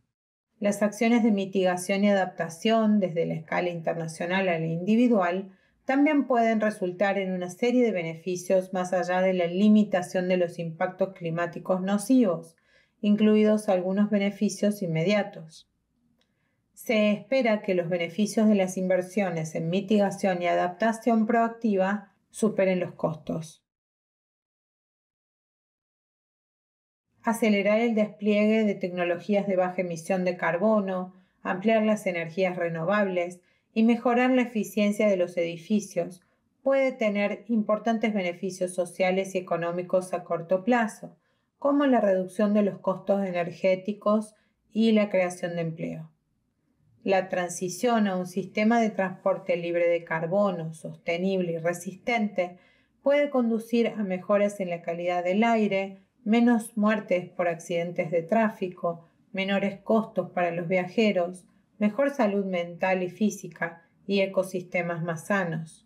Las acciones de mitigación y adaptación desde la escala internacional a la individual también pueden resultar en una serie de beneficios más allá de la limitación de los impactos climáticos nocivos, incluidos algunos beneficios inmediatos. Se espera que los beneficios de las inversiones en mitigación y adaptación proactiva superen los costos. Acelerar el despliegue de tecnologías de baja emisión de carbono, ampliar las energías renovables y mejorar la eficiencia de los edificios puede tener importantes beneficios sociales y económicos a corto plazo, como la reducción de los costos energéticos y la creación de empleo. La transición a un sistema de transporte libre de carbono, sostenible y resistente puede conducir a mejoras en la calidad del aire, menos muertes por accidentes de tráfico, menores costos para los viajeros, mejor salud mental y física y ecosistemas más sanos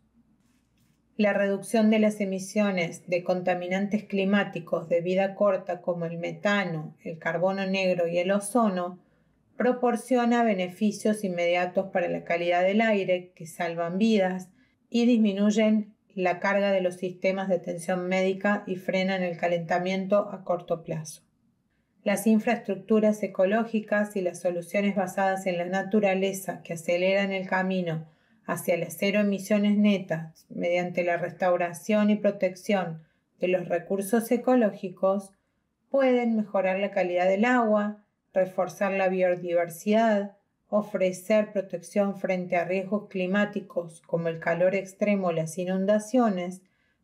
la reducción de las emisiones de contaminantes climáticos de vida corta como el metano, el carbono negro y el ozono proporciona beneficios inmediatos para la calidad del aire que salvan vidas y disminuyen la carga de los sistemas de atención médica y frenan el calentamiento a corto plazo. Las infraestructuras ecológicas y las soluciones basadas en la naturaleza que aceleran el camino hacia las cero emisiones netas mediante la restauración y protección de los recursos ecológicos pueden mejorar la calidad del agua, reforzar la biodiversidad, ofrecer protección frente a riesgos climáticos como el calor extremo o las inundaciones,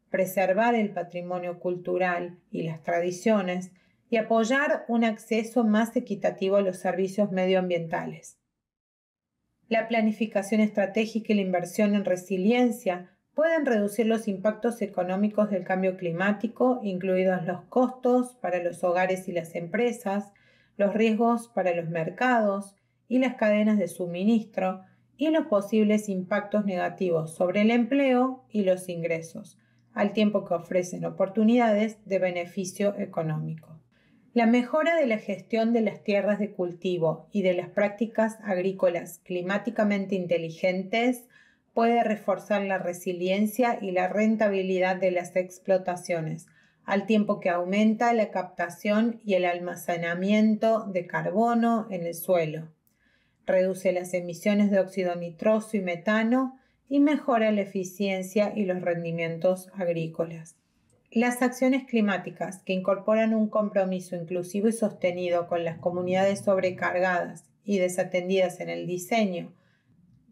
preservar el patrimonio cultural y las tradiciones y apoyar un acceso más equitativo a los servicios medioambientales. La planificación estratégica y la inversión en resiliencia pueden reducir los impactos económicos del cambio climático, incluidos los costos para los hogares y las empresas, los riesgos para los mercados y las cadenas de suministro, y los posibles impactos negativos sobre el empleo y los ingresos, al tiempo que ofrecen oportunidades de beneficio económico. La mejora de la gestión de las tierras de cultivo y de las prácticas agrícolas climáticamente inteligentes puede reforzar la resiliencia y la rentabilidad de las explotaciones, al tiempo que aumenta la captación y el almacenamiento de carbono en el suelo. Reduce las emisiones de óxido nitroso y metano y mejora la eficiencia y los rendimientos agrícolas. Las acciones climáticas, que incorporan un compromiso inclusivo y sostenido con las comunidades sobrecargadas y desatendidas en el diseño,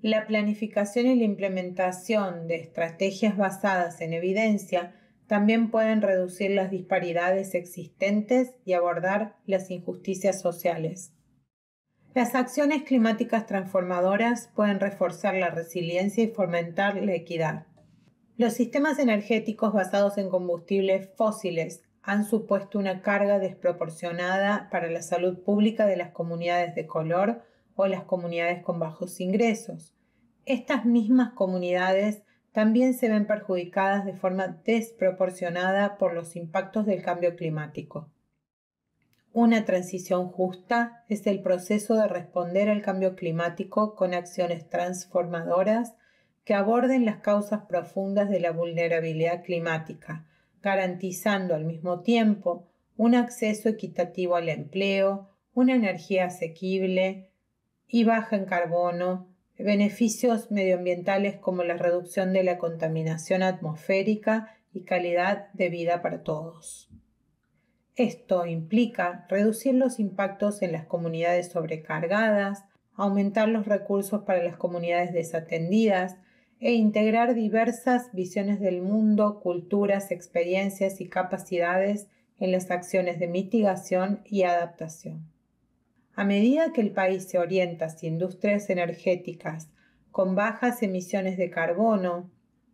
la planificación y la implementación de estrategias basadas en evidencia también pueden reducir las disparidades existentes y abordar las injusticias sociales. Las acciones climáticas transformadoras pueden reforzar la resiliencia y fomentar la equidad. Los sistemas energéticos basados en combustibles fósiles han supuesto una carga desproporcionada para la salud pública de las comunidades de color o las comunidades con bajos ingresos. Estas mismas comunidades también se ven perjudicadas de forma desproporcionada por los impactos del cambio climático. Una transición justa es el proceso de responder al cambio climático con acciones transformadoras que aborden las causas profundas de la vulnerabilidad climática, garantizando al mismo tiempo un acceso equitativo al empleo, una energía asequible y baja en carbono, beneficios medioambientales como la reducción de la contaminación atmosférica y calidad de vida para todos. Esto implica reducir los impactos en las comunidades sobrecargadas, aumentar los recursos para las comunidades desatendidas, e integrar diversas visiones del mundo, culturas, experiencias y capacidades en las acciones de mitigación y adaptación. A medida que el país se orienta hacia industrias energéticas con bajas emisiones de carbono,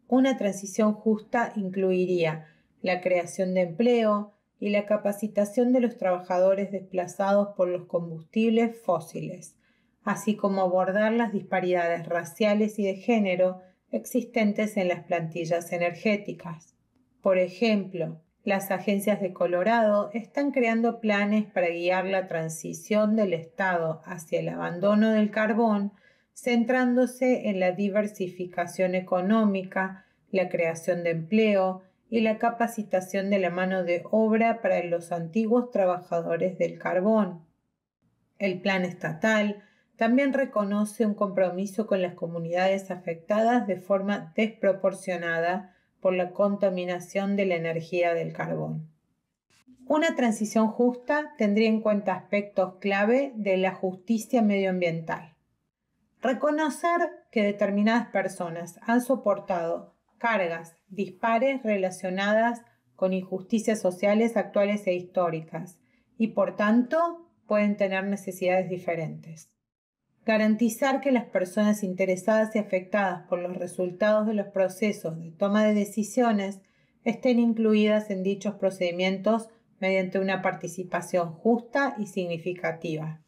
una transición justa incluiría la creación de empleo y la capacitación de los trabajadores desplazados por los combustibles fósiles, así como abordar las disparidades raciales y de género existentes en las plantillas energéticas. Por ejemplo, las agencias de Colorado están creando planes para guiar la transición del Estado hacia el abandono del carbón, centrándose en la diversificación económica, la creación de empleo y la capacitación de la mano de obra para los antiguos trabajadores del carbón. El plan estatal también reconoce un compromiso con las comunidades afectadas de forma desproporcionada por la contaminación de la energía del carbón. Una transición justa tendría en cuenta aspectos clave de la justicia medioambiental. Reconocer que determinadas personas han soportado cargas dispares relacionadas con injusticias sociales actuales e históricas y por tanto pueden tener necesidades diferentes garantizar que las personas interesadas y afectadas por los resultados de los procesos de toma de decisiones estén incluidas en dichos procedimientos mediante una participación justa y significativa.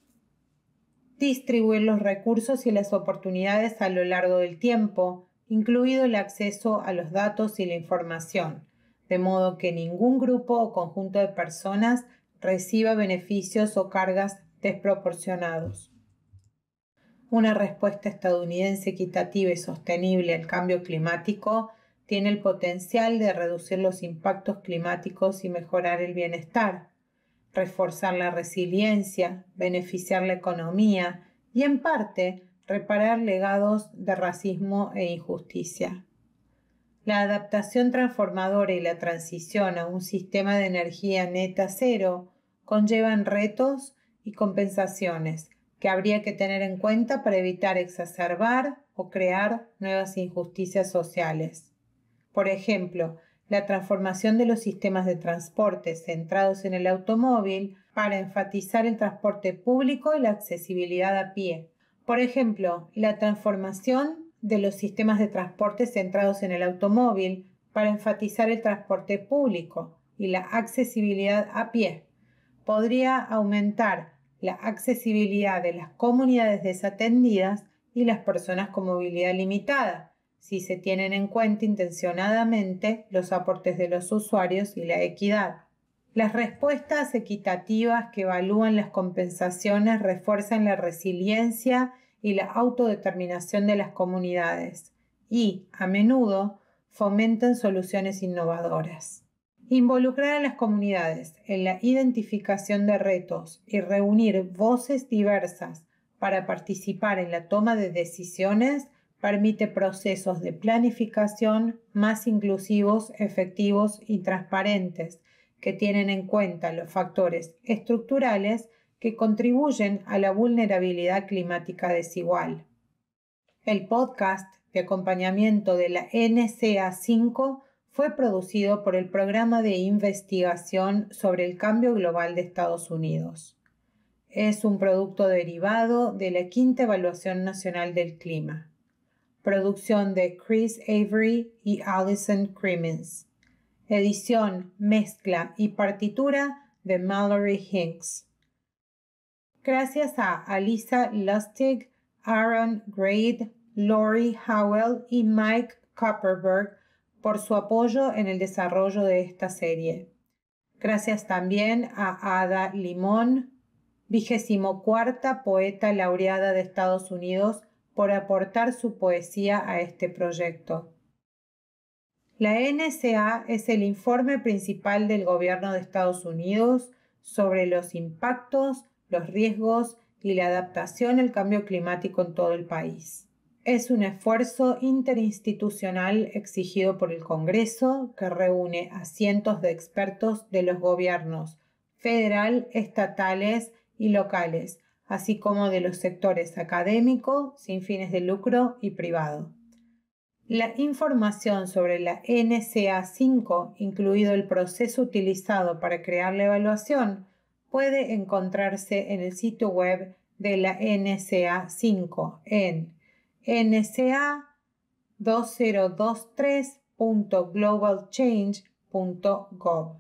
Distribuir los recursos y las oportunidades a lo largo del tiempo, incluido el acceso a los datos y la información, de modo que ningún grupo o conjunto de personas reciba beneficios o cargas desproporcionados una respuesta estadounidense equitativa y sostenible al cambio climático tiene el potencial de reducir los impactos climáticos y mejorar el bienestar, reforzar la resiliencia, beneficiar la economía y, en parte, reparar legados de racismo e injusticia. La adaptación transformadora y la transición a un sistema de energía neta cero conllevan retos y compensaciones, que habría que tener en cuenta para evitar exacerbar o crear nuevas injusticias sociales. Por ejemplo, la transformación de los sistemas de transporte centrados en el automóvil para enfatizar el transporte público y la accesibilidad a pie. Por ejemplo, la transformación de los sistemas de transporte centrados en el automóvil para enfatizar el transporte público y la accesibilidad a pie. Podría aumentar la accesibilidad de las comunidades desatendidas y las personas con movilidad limitada, si se tienen en cuenta intencionadamente los aportes de los usuarios y la equidad. Las respuestas equitativas que evalúan las compensaciones refuerzan la resiliencia y la autodeterminación de las comunidades y, a menudo, fomentan soluciones innovadoras. Involucrar a las comunidades en la identificación de retos y reunir voces diversas para participar en la toma de decisiones permite procesos de planificación más inclusivos, efectivos y transparentes que tienen en cuenta los factores estructurales que contribuyen a la vulnerabilidad climática desigual. El podcast de acompañamiento de la NCA 5 fue producido por el Programa de Investigación sobre el Cambio Global de Estados Unidos. Es un producto derivado de la quinta evaluación nacional del clima, producción de Chris Avery y Allison Crimmins, edición, mezcla y partitura de Mallory Hinks. Gracias a Alisa Lustig, Aaron Grade, Lori Howell y Mike Copperberg por su apoyo en el desarrollo de esta serie. Gracias también a Ada Limón, vigésimo poeta laureada de Estados Unidos, por aportar su poesía a este proyecto. La NSA es el informe principal del gobierno de Estados Unidos sobre los impactos, los riesgos y la adaptación al cambio climático en todo el país. Es un esfuerzo interinstitucional exigido por el Congreso que reúne a cientos de expertos de los gobiernos federal, estatales y locales, así como de los sectores académico, sin fines de lucro y privado. La información sobre la NCA5, incluido el proceso utilizado para crear la evaluación, puede encontrarse en el sitio web de la NCA5 en NSA 2023.globalchange.gov.